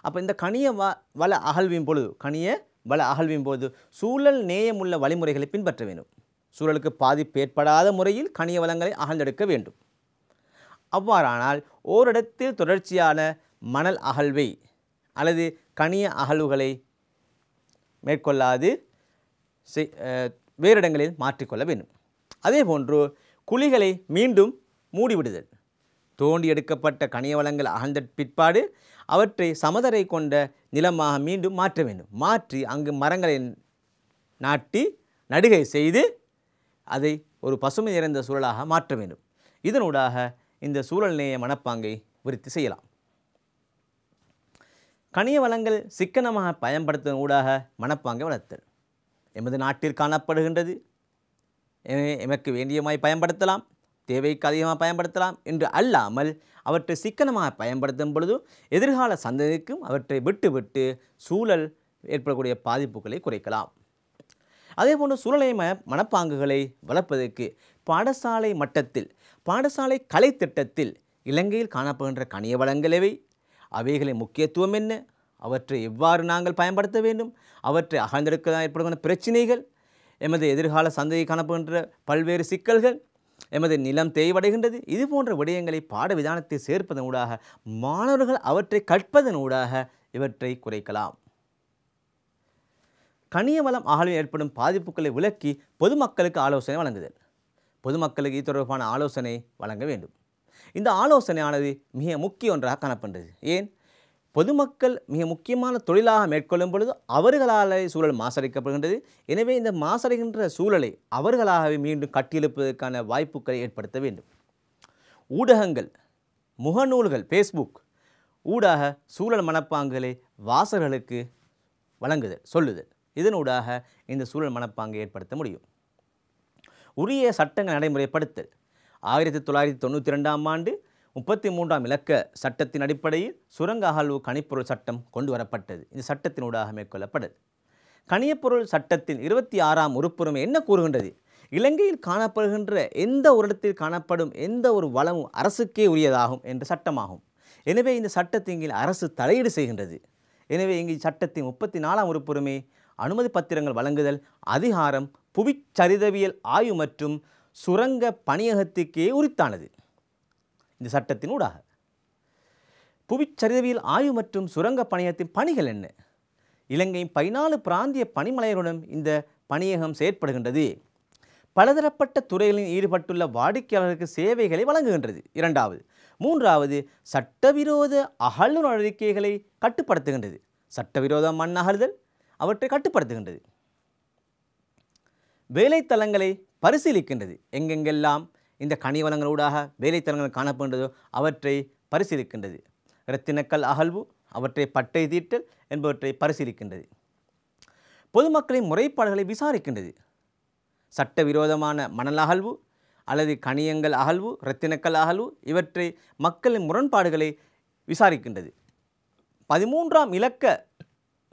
A: அப்போ இந்த கனிய வ வள அகழ்வின் பொழுது கனிய வள அகழ்வின் போது சூழல் நேயமுள்ள வழிமுறைகளை பின்பற்ற வேண்டும் சூழலுக்கு பாதிப்பு ஏற்படாத முறையில் கனிய வளங்களை அகழ்ந்தெடுக்க வேண்டும் அவ்வாறானால் ஓரிடத்தில் தொடர்ச்சியான மணல் அகழ்வை அல்லது கனிய அகழ்வுகளை மேற்கொள்ளாது வேறு இடங்களில் மாற்றிக்கொள்ள வேண்டும் அதே போன்று குழிகளை மீண்டும் மூடிவிடுதல் தோண்டி எடுக்கப்பட்ட கனிய வளங்கள் அகழ்ந்த பிற்பாடு அவற்றை சமதரை கொண்ட நிலமாக மீண்டும் மாற்ற வேண்டும் மாற்றி அங்கு மரங்களை நாட்டி நடுகை செய்து அதை ஒரு பசுமை நிறைந்த சூழலாக மாற்ற வேண்டும் இதனூடாக இந்த சூழல் நேய மனப்பாங்கை விருத்தி செய்யலாம் கனிய வளங்கள் சிக்கனமாக பயன்படுத்தும் ஊடாக மனப்பாங்கை வளர்த்தல் எமது நாட்டில் காணப்படுகின்றது எமக்கு வேண்டியமாய் பயன்படுத்தலாம் தேவைக்கு அதிகமாக பயன்படுத்தலாம் என்று அல்லாமல் அவற்றை சிக்கனமாக பயன்படுத்தும் பொழுது எதிர்கால சந்ததிக்கும் அவற்றை விட்டு விட்டு சூழல் ஏற்படக்கூடிய பாதிப்புகளை குறைக்கலாம் அதேபோன்று சூழலை மனப்பாங்குகளை வளர்ப்பதற்கு பாடசாலை மட்டத்தில் பாடசாலை கலை திட்டத்தில் இலங்கையில் காணப்படுகின்ற கனிய வளங்களவை அவைகளின் முக்கியத்துவம் என்ன அவற்றை எவ்வாறு நாங்கள் பயன்படுத்த வேண்டும் அவற்றை அகழ்ந்தெடுக்க ஏற்படுகின்ற பிரச்சினைகள் எமது எதிர்கால சந்தையை காணப்படுகின்ற பல்வேறு சிக்கல்கள் எமது நிலம் தேய்வடைகின்றது இது போன்ற விடயங்களை பாட விதானத்தை சேர்ப்பதன் ஊடாக மாணவர்கள் அவற்றை கற்பதன் ஊடாக இவற்றை குறைக்கலாம் கனிய வளம் ஆகலில் ஏற்படும் பாதிப்புகளை விளக்கி பொதுமக்களுக்கு ஆலோசனை வழங்குதல் பொதுமக்களுக்கு இது தொடர்பான ஆலோசனை வழங்க வேண்டும் இந்த ஆலோசனையானது மிக முக்கிய ஒன்றாக காணப்படுகிறது ஏன் பொதுமக்கள் மிக முக்கியமான தொழிலாக மேற்கொள்ளும் பொழுது அவர்களால் சூழல் மாசடைக்கப்படுகின்றது எனவே இந்த மாசடைகின்ற சூழலை அவர்களாகவே மீண்டும் கட்டியெழுப்பதற்கான வாய்ப்புகளை ஏற்படுத்த வேண்டும் ஊடகங்கள் முகநூல்கள் ஃபேஸ்புக் ஊடாக சூழல் மனப்பாங்குகளை வாசகர்களுக்கு வழங்குதல் சொல்லுதல் இதனூடாக இந்த சூழல் மனப்பாங்கை ஏற்படுத்த முடியும் உரிய சட்டங்கள் நடைமுறைப்படுத்தல் ஆயிரத்தி தொள்ளாயிரத்தி தொண்ணூற்றி ரெண்டாம் ஆண்டு முப்பத்தி மூன்றாம் இலக்க சட்டத்தின் அடிப்படையில் சுரங்க அகழ்வு கனிப்பொருள் சட்டம் கொண்டு வரப்பட்டது இந்த சட்டத்தினூடாக மேற்கொள்ளப்பட்டது கனியப்பொருள் சட்டத்தின் இருபத்தி ஆறாம் உறுப்புரிமை என்ன கூறுகின்றது இலங்கையில் காணப்படுகின்ற எந்த ஒரு இடத்தில் காணப்படும் எந்த ஒரு வளமும் அரசுக்கே உரியதாகும் என்ற சட்டமாகும் எனவே இந்த சட்டத்தின் அரசு தலையீடு செய்கின்றது எனவே இங்கு சட்டத்தின் முப்பத்தி நாலாம் உறுப்புரிமை அனுமதி பத்திரங்கள் வழங்குதல் அதிகாரம் புவிச்சரிதவியல் ஆய்வு மற்றும் சுரங்க பணியகத்துக்கே உரித்தானது இந்த சட்டத்தின் ஊடாக புவிச்சரிதவியல் ஆய்வு மற்றும் சுரங்க பணியகத்தின் பணிகள் என்ன இலங்கையின் பதினாலு பிராந்திய பணிமலையருடன் இந்த பணியகம் செயற்படுகின்றது பலதரப்பட்ட துறைகளில் ஈடுபட்டுள்ள வாடிக்கையாளருக்கு சேவைகளை வழங்குகின்றது இரண்டாவது மூன்றாவது சட்டவிரோத அகழ்வு நடவடிக்கைகளை கட்டுப்படுத்துகின்றது சட்டவிரோத மண் அகழ்தல் அவற்றை கட்டுப்படுத்துகின்றது வேலைத்தலங்களை பரிசீலிக்கின்றது எங்கெங்கெல்லாம் இந்த கனி வளங்களூடாக வேலைத்தலங்கள் காணப்படுகிறதோ அவற்றை பரிசீலிக்கின்றது இரத்தினக்கல் அகழ்வு அவற்றை பட்டை தீட்டல் என்பவற்றை பரிசீலிக்கின்றது பொதுமக்களின் முறைப்பாடுகளை விசாரிக்கின்றது சட்டவிரோதமான மணல் அகழ்வு அல்லது கனியங்கள் அகழ்வு இரத்தினக்கல் அகழ்வு இவற்றை மக்களின் முரண்பாடுகளை விசாரிக்கின்றது பதிமூன்றாம் இலக்க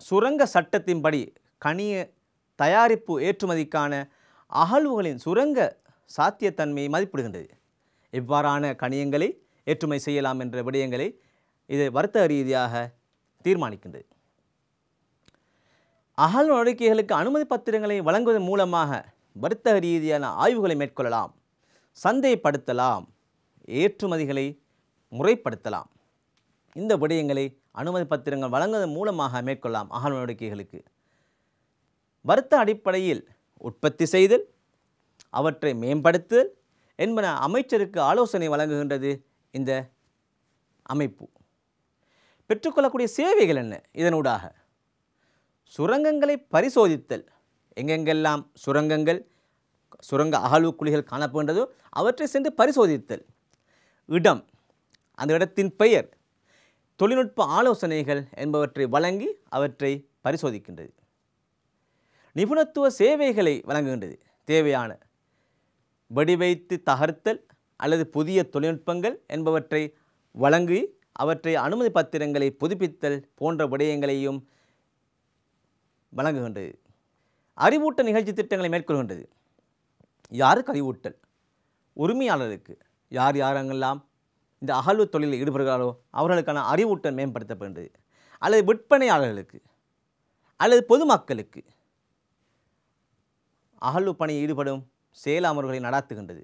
A: சுரங்க சட்டத்தின்படி கனிய தயாரிப்பு ஏற்றுமதிக்கான அகழ்வுகளின் சுரங்க சாத்தியத்தன்மையை மதிப்பிடுகின்றது இவ்வாறான கணியங்களை ஏற்றுமை செய்யலாம் என்ற விடயங்களை இது வர்த்தக ரீதியாக தீர்மானிக்கின்றது அகல் நடவடிக்கைகளுக்கு அனுமதி பத்திரங்களை வழங்குவதன் மூலமாக வர்த்தக ரீதியான ஆய்வுகளை மேற்கொள்ளலாம் சந்தைப்படுத்தலாம் ஏற்றுமதிகளை முறைப்படுத்தலாம் இந்த விடயங்களை அனுமதி பத்திரங்கள் வழங்குவதன் மூலமாக மேற்கொள்ளலாம் அகல் நடவடிக்கைகளுக்கு வருத்த அடிப்படையில் உற்பத்தி செய்தல் அவற்றை மேம்படுத்துதல் என்பன அமைச்சருக்கு ஆலோசனை வழங்குகின்றது இந்த அமைப்பு பெற்றுக்கொள்ளக்கூடிய சேவைகள் என்ன இதனூடாக சுரங்கங்களை பரிசோதித்தல் எங்கெங்கெல்லாம் சுரங்கங்கள் சுரங்க அகழ்வு குழிகள் காணப்படுகின்றதோ அவற்றை சென்று பரிசோதித்தல் இடம் அந்த இடத்தின் பெயர் தொழில்நுட்ப ஆலோசனைகள் என்பவற்றை வழங்கி அவற்றை பரிசோதிக்கின்றது நிபுணத்துவ சேவைகளை வழங்குகின்றது தேவையான வடிவைத்து தகர்த்தல் அல்லது புதிய தொழில்நுட்பங்கள் என்பவற்றை வழங்கி அவற்றை அனுமதி பத்திரங்களை புதுப்பித்தல் போன்ற விடயங்களையும் வழங்குகின்றது அறிவூட்ட நிகழ்ச்சி திட்டங்களை மேற்கொள்கின்றது யாருக்கு அறிவூட்டல் உரிமையாளருக்கு யார் யாரெல்லாம் இந்த அகழ்வு தொழிலில் ஈடுபடுகிறாரோ அவர்களுக்கான அறிவூட்டல் மேம்படுத்தப்படுகின்றது அல்லது விற்பனையாளர்களுக்கு அல்லது பொதுமக்களுக்கு அகழ்வு பணியில் ஈடுபடும் செயலாமர்களை நடாத்துகின்றது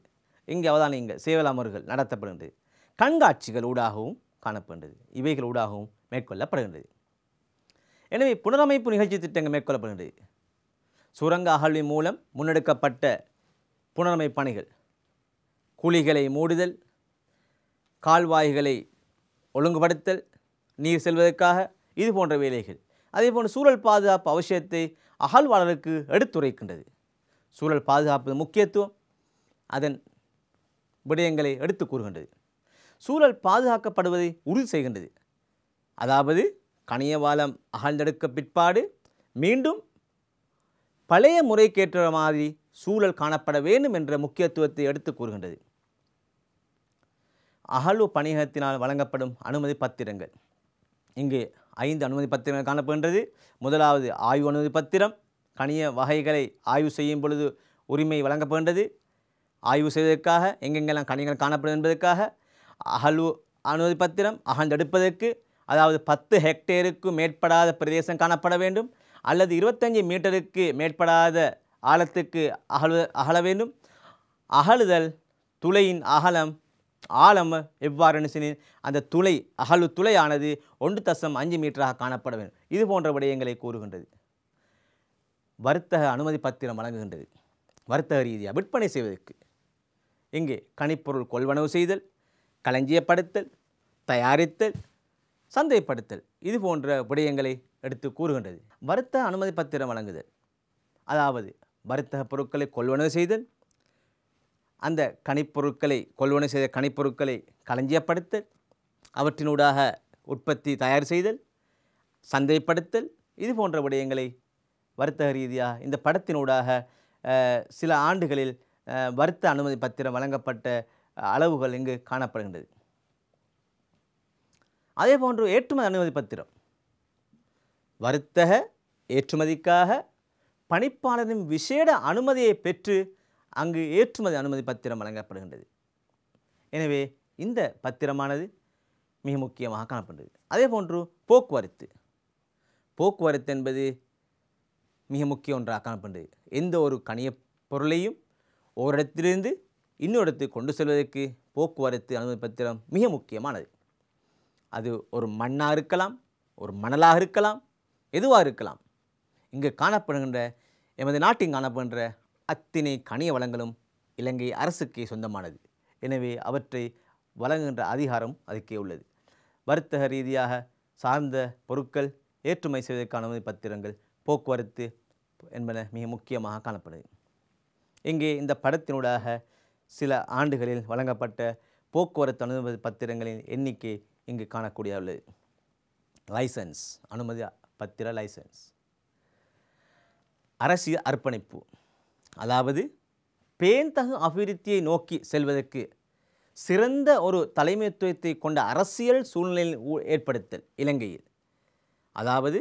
A: இங்கே அவதானிங்க சேவலாமர்கள் நடத்தப்படுகின்றது கண்காட்சிகள் ஊடாகவும் காணப்படுகின்றது இவைகள் ஊடாகவும் மேற்கொள்ளப்படுகின்றது எனவே புனரமைப்பு நிகழ்ச்சி திட்டங்கள் மேற்கொள்ளப்படுகின்றது சுரங்க அகழ்வின் மூலம் முன்னெடுக்கப்பட்ட புனரமைப்பு பணிகள் குழிகளை மூடுதல் கால்வாய்களை ஒழுங்குபடுத்தல் நீர் செல்வதற்காக இது போன்ற வேலைகள் அதே போன்று சூழல் பாதுகாப்பு அவசியத்தை அகழ்வாளருக்கு எடுத்துரைக்கின்றது சூழல் பாதுகாப்பது முக்கியத்துவம் அதன் விடயங்களை எடுத்து கூறுகின்றது சூழல் பாதுகாக்கப்படுவதை உறுதி செய்கின்றது அதாவது கனியவாலம் அகழ்ந்தெடுக்க பிற்பாடு மீண்டும் பழைய முறைக்கேற்ற மாதிரி சூழல் காணப்பட வேண்டும் என்ற முக்கியத்துவத்தை எடுத்து கூறுகின்றது அகழ்வு பணியகத்தினால் வழங்கப்படும் அனுமதி பத்திரங்கள் இங்கு ஐந்து அனுமதி பத்திரங்கள் காணப்படுகின்றது முதலாவது ஆய்வு அனுமதி பத்திரம் கனிய வகைகளை ஆய்வு செய்யும் பொழுது உரிமை வழங்கப்படுகின்றது ஆய்வு செய்வதற்காக எங்கெங்கெல்லாம் கனிகள் காணப்படும் என்பதற்காக அகழ்வு அனுமதி பத்திரம் அகழ்ந்தெடுப்பதற்கு அதாவது பத்து ஹெக்டேருக்கு மேற்படாத பிரதேசம் காணப்பட வேண்டும் அல்லது இருபத்தஞ்சி மீட்டருக்கு மேற்படாத ஆழத்துக்கு அகழு அகல வேண்டும் அகழுதல் துளையின் அகலம் ஆழம் எவ்வாறு அந்த துளை அகழு துளையானது ஒன்று தசம் அஞ்சு மீட்டராக காணப்பட வேண்டும் இது போன்ற விடயங்களை கூறுகின்றது வர்த்தக அனுமதி பத்திரம் வழங்குகின்றது வர்த்தக ரீதியாக விற்பனை செய்வதற்கு இங்கே கனிப்பொருள் கொள்வனவு செய்தல் களஞ்சியப்படுத்தல் தயாரித்தல் சந்தைப்படுத்தல் இது போன்ற விடயங்களை எடுத்து கூறுகின்றது வர்த்தக அனுமதி பத்திரம் வழங்குதல் அதாவது வர்த்தக பொருட்களை கொள்வனவு செய்தல் அந்த கனிப்பொருட்களை கொள்வனவு செய்த கனிப்பொருட்களை களஞ்சியப்படுத்தல் அவற்றினூடாக உற்பத்தி தயார் செய்தல் சந்தைப்படுத்தல் இது போன்ற விடயங்களை வர்த்தக ரீதியாக இந்த படத்தினூடாக சில ஆண்டுகளில் வருத்த அனுமதி பத்திரம் வழங்கப்பட்ட அளவுகள் இங்கு காணப்படுகின்றது அதே போன்று ஏற்றுமதி அனுமதி பத்திரம் வர்த்தக ஏற்றுமதிக்காக பணிப்பாளரின் விசேட அனுமதியை பெற்று அங்கு ஏற்றுமதி அனுமதி பத்திரம் வழங்கப்படுகின்றது எனவே இந்த பத்திரமானது மிக முக்கியமாக காணப்படுகிறது அதே போன்று போக்குவரத்து போக்குவரத்து என்பது மிக முக்கிய ஒன்றாக காணப்படுது எந்த ஒரு கனிய பொருளையும் ஒரு இடத்திலிருந்து இன்னொரு இடத்துக்கு கொண்டு செல்வதற்கு போக்குவரத்து அனுமதி பத்திரம் மிக முக்கியமானது அது ஒரு மண்ணாக இருக்கலாம் ஒரு மணலாக இருக்கலாம் எதுவாக இருக்கலாம் இங்கு காணப்படுகின்ற எமது நாட்டின் காணப்படுகின்ற அத்தினை கனிய வளங்களும் இலங்கை அரசுக்கே சொந்தமானது எனவே அவற்றை வழங்குகின்ற அதிகாரம் அதுக்கே உள்ளது வர்த்தக ரீதியாக சார்ந்த பொருட்கள் ஏற்றுமை செய்வதற்கான அனுமதி பத்திரங்கள் போக்குவரத்து ஒத்துழைப்பு என்பன மிக முக்கியமாக காணப்படுது இங்கே இந்த படத்தினூடாக சில ஆண்டுகளில் வழங்கப்பட்ட போக்குவரத்து அனுமதி பத்திரங்களின் எண்ணிக்கை இங்கு காணக்கூடிய உள்ளது லைசன்ஸ் அனுமதி பத்திர லைசன்ஸ் அரசியல் அர்ப்பணிப்பு அதாவது பேந்தகு அபிவிருத்தியை நோக்கி செல்வதற்கு சிறந்த ஒரு தலைமைத்துவத்தை கொண்ட அரசியல் சூழ்நிலையில் ஏற்படுத்தல் இலங்கையில் அதாவது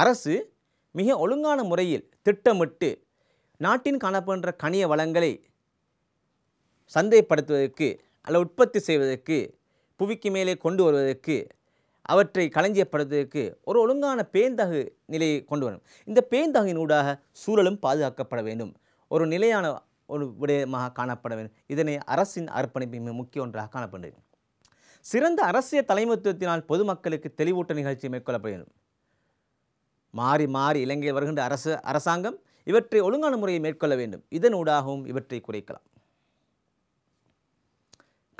A: அரசு மிக ஒழுங்கான முறையில் திட்டமிட்டு நாட்டின் காணப்படுகின்ற கனிய வளங்களை சந்தைப்படுத்துவதற்கு அல்ல உற்பத்தி செய்வதற்கு புவிக்கு மேலே கொண்டு வருவதற்கு அவற்றை களஞ்சியப்படுத்துவதற்கு ஒரு ஒழுங்கான பேந்தகு நிலையை கொண்டு வரணும் இந்த பேந்தகினூடாக சூழலும் பாதுகாக்கப்பட வேண்டும் ஒரு நிலையான ஒரு விடயமாக காணப்பட வேண்டும் இதனை அரசின் அர்ப்பணிப்பு மிக முக்கிய ஒன்றாக காணப்படுகிறது சிறந்த அரசியல் தலைமைத்துவத்தினால் பொதுமக்களுக்கு தெளிவூட்ட நிகழ்ச்சி மேற்கொள்ளப்பட வேண்டும் மாறி மாறி இலங்கையில் வருகின்ற அரசு அரசாங்கம் இவற்றை ஒழுங்கான முறையை மேற்கொள்ள வேண்டும் இதனூடாகவும் இவற்றை குறைக்கலாம்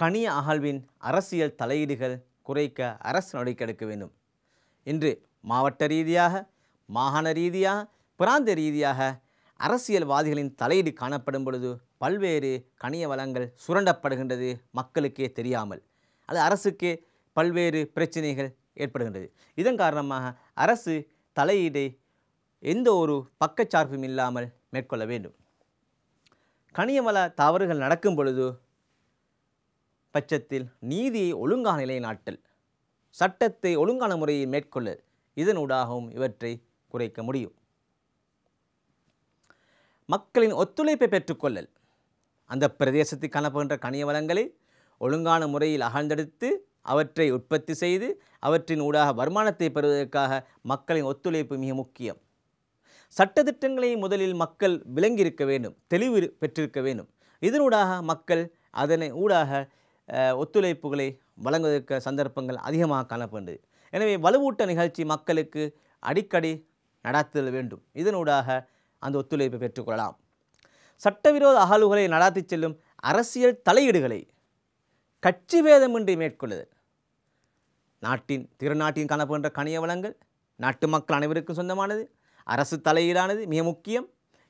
A: கனிய அகழ்வின் அரசியல் தலையீடுகள் குறைக்க அரசு நடவடிக்கை எடுக்க வேண்டும் இன்று மாவட்ட ரீதியாக மாகாண ரீதியாக பிராந்திய ரீதியாக அரசியல்வாதிகளின் தலையீடு காணப்படும் பொழுது பல்வேறு கனிய வளங்கள் சுரண்டப்படுகின்றது மக்களுக்கே தெரியாமல் அது அரசுக்கே பல்வேறு பிரச்சனைகள் ஏற்படுகின்றது இதன் காரணமாக அரசு தலையீடை எந்த ஒரு பக்கச்சார்பும் இல்லாமல் மேற்கொள்ள வேண்டும் கனியமல தவறுகள் நடக்கும் பொழுது பட்சத்தில் நீதியை ஒழுங்கான நிலைநாட்டல் சட்டத்தை ஒழுங்கான முறையை மேற்கொள்ள இதனூடாகவும் இவற்றை குறைக்க முடியும் மக்களின் ஒத்துழைப்பை பெற்றுக்கொள்ளல் அந்த பிரதேசத்தில் காணப்படுகின்ற கனிய வளங்களை ஒழுங்கான முறையில் அகழ்ந்தெடுத்து அவற்றை உற்பத்தி செய்து அவற்றின் ஊடாக வருமானத்தை பெறுவதற்காக மக்களின் ஒத்துழைப்பு மிக முக்கியம் சட்டத்திட்டங்களை முதலில் மக்கள் விளங்கியிருக்க வேண்டும் தெளிவு பெற்றிருக்க வேண்டும் இதனூடாக மக்கள் அதனை ஊடாக ஒத்துழைப்புகளை வழங்குவதற்கு சந்தர்ப்பங்கள் அதிகமாக காணப்படுது எனவே வலுவூட்ட நிகழ்ச்சி மக்களுக்கு அடிக்கடி நடாத்தல் வேண்டும் இதனூடாக அந்த ஒத்துழைப்பை பெற்றுக்கொள்ளலாம் சட்டவிரோத அகழ்வுகளை நடாத்தி செல்லும் அரசியல் தலையீடுகளை கட்சி பேதமின்றி மேற்கொள்ளுதல் நாட்டின் திருநாட்டின் காணப்படுகின்ற கனிய வளங்கள் நாட்டு மக்கள் அனைவருக்கும் சொந்தமானது அரசு தலையீடானது மிக முக்கியம்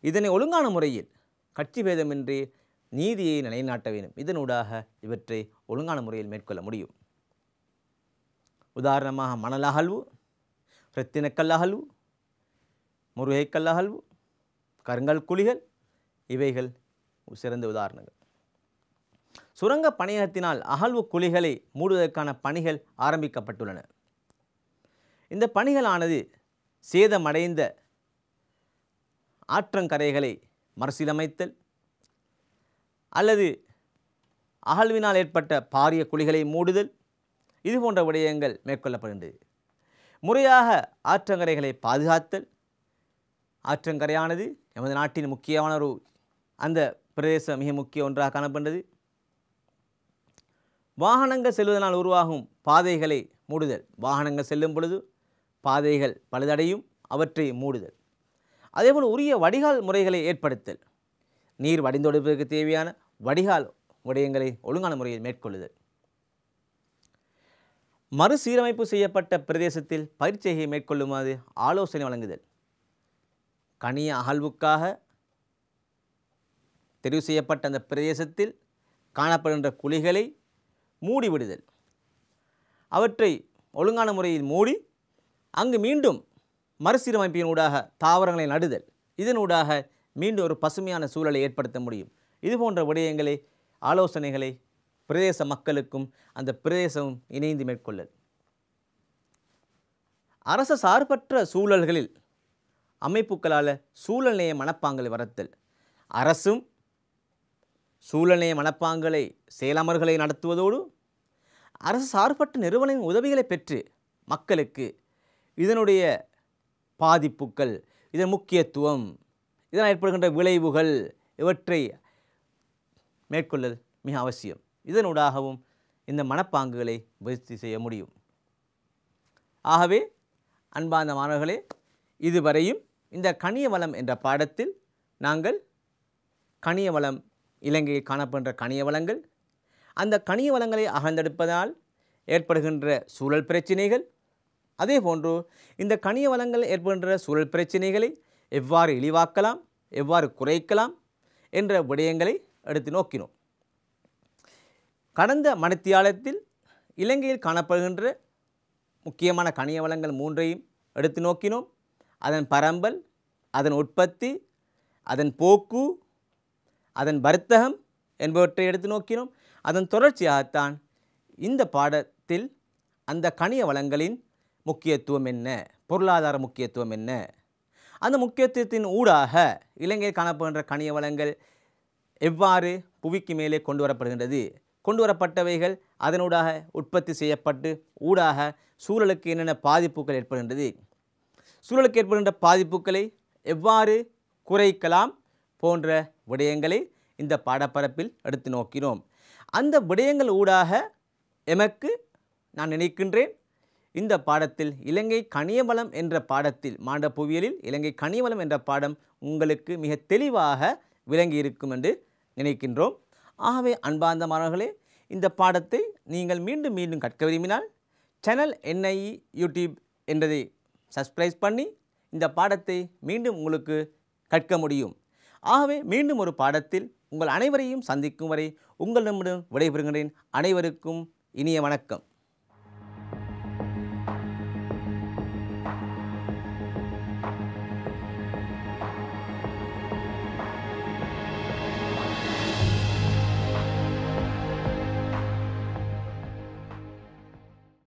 A: இதனை ஒழுங்கான முறையில் கட்சி பேதமின்றி நீதியை நிலைநாட்ட வேண்டும் இதனூடாக இவற்றை ஒழுங்கான முறையில் மேற்கொள்ள முடியும் உதாரணமாக மணல் அகழ்வு ரத்தினக்கல் அகழ்வு முருகைக்கல் அகழ்வு கருங்கல் குழிகள் இவைகள் சிறந்த உதாரணங்கள் சுரங்க பணியகத்தினால் அகழ்வு குழிகளை மூடுவதற்கான பணிகள் ஆரம்பிக்கப்பட்டுள்ளன இந்த பணிகளானது சேதமடைந்த ஆற்றங்கரைகளை மறுசீலமைத்தல் அல்லது அகழ்வினால் ஏற்பட்ட பாரிய குழிகளை மூடுதல் இது போன்ற விடயங்கள் மேற்கொள்ளப்படுகின்றது முறையாக ஆற்றங்கரைகளை பாதுகாத்தல் ஆற்றங்கரையானது எமது நாட்டின் முக்கியமான ஒரு அந்த பிரதேசம் மிக முக்கிய ஒன்றாக காணப்படுகிறது வாகனங்கள் செல்வதனால் உருவாகும் பாதைகளை மூடுதல் வாகனங்கள் செல்லும் பொழுது பாதைகள் பழுதடையும் அவற்றை மூடுதல் அதேபோல் உரிய வடிகால் முறைகளை ஏற்படுத்தல் நீர் வடிந்தொடுப்பதற்கு தேவையான வடிகால் உடையங்களை ஒழுங்கான முறையில் மேற்கொள்ளுதல் மறுசீரமைப்பு செய்யப்பட்ட பிரதேசத்தில் பயிற்சியை மேற்கொள்ளுமாறு ஆலோசனை வழங்குதல் கனிய அகழ்வுக்காக தெரிவு செய்யப்பட்ட அந்த பிரதேசத்தில் காணப்படுகின்ற குழிகளை மூடிவிடுதல் அவற்றை ஒழுங்கான முறையில் மூடி அங்கு மீண்டும் மறுசீரமைப்பினூடாக தாவரங்களை நடுதல் இதனூடாக மீண்டும் ஒரு பசுமையான சூழலை ஏற்படுத்த முடியும் இது போன்ற விடயங்களை ஆலோசனைகளை பிரதேச மக்களுக்கும் அந்த பிரதேசமும் இணைந்து மேற்கொள்ளல் அரச சார்பற்ற சூழல்களில் அமைப்புகளால் சூழல்நேய மனப்பாங்கலை வரத்தல் அரசும் சூழ்நிலை மனப்பாங்களை செயலமர்களை நடத்துவதோடு அரசு சார்பற்ற நிறுவனங்களின் உதவிகளை பெற்று மக்களுக்கு இதனுடைய பாதிப்புகள் இதன் முக்கியத்துவம் இதனால் ஏற்படுகின்ற விளைவுகள் இவற்றை மேற்கொள்ளல் மிக அவசியம் இதனூடாகவும் இந்த மனப்பாங்குகளை விருத்தி செய்ய முடியும் ஆகவே அன்பார்ந்த மாணவர்களே இதுவரையும் இந்த கனிய வளம் என்ற பாடத்தில் நாங்கள் கனிய வளம் இலங்கையில் காணப்படுகின்ற கனிய வளங்கள் அந்த கனிய வளங்களை அகழ்ந்தெடுப்பதால் ஏற்படுகின்ற சூழல் பிரச்சினைகள் அதே போன்று இந்த கனிய வளங்கள் ஏற்படுகின்ற சூழல் பிரச்சினைகளை எவ்வாறு இழிவாக்கலாம் எவ்வாறு குறைக்கலாம் என்ற விடயங்களை எடுத்து நோக்கினோம் கடந்த மனத்தியாலத்தில் இலங்கையில் காணப்படுகின்ற முக்கியமான கனிய வளங்கள் மூன்றையும் எடுத்து நோக்கினோம் அதன் பரம்பல் அதன் உற்பத்தி அதன் போக்கு அதன் வர்த்தகம் என்பவற்றை எடுத்து நோக்கினோம் அதன் தொடர்ச்சியாகத்தான் இந்த பாடத்தில் அந்த கனிய வளங்களின் முக்கியத்துவம் என்ன பொருளாதார முக்கியத்துவம் என்ன அந்த முக்கியத்துவத்தின் ஊடாக இலங்கையில் காணப்படுகின்ற கனிய வளங்கள் எவ்வாறு புவிக்கு மேலே கொண்டு வரப்படுகின்றது கொண்டு வரப்பட்டவைகள் அதனூடாக உற்பத்தி செய்யப்பட்டு ஊடாக சூழலுக்கு என்னென்ன பாதிப்புகள் ஏற்படுகின்றது சூழலுக்கு ஏற்படுகின்ற பாதிப்புகளை எவ்வாறு குறைக்கலாம் போன்ற விடயங்களை இந்த பாடப்பரப்பில் எடுத்து நோக்கினோம் அந்த விடயங்கள் ஊடாக எமக்கு நான் நினைக்கின்றேன் இந்த பாடத்தில் இலங்கை கனியமலம் என்ற பாடத்தில் மாண்ட புவியலில் இலங்கை கனியமலம் என்ற பாடம் உங்களுக்கு மிக தெளிவாக விளங்கி இருக்கும் என்று நினைக்கின்றோம் ஆகவே அன்பார்ந்த மாணவர்களே இந்த பாடத்தை நீங்கள் மீண்டும் மீண்டும் கற்க விரும்பினால் சேனல் என்ஐஇ யூடியூப் என்றதை சப்ஸ்கிரைப் பண்ணி இந்த பாடத்தை மீண்டும் உங்களுக்கு கற்க முடியும் ஆகவே மீண்டும் ஒரு பாடத்தில் உங்கள் அனைவரையும் சந்திக்கும் வரை உங்களிடமிடம் விடைபெறுகிறேன் அனைவருக்கும் இனிய வணக்கம்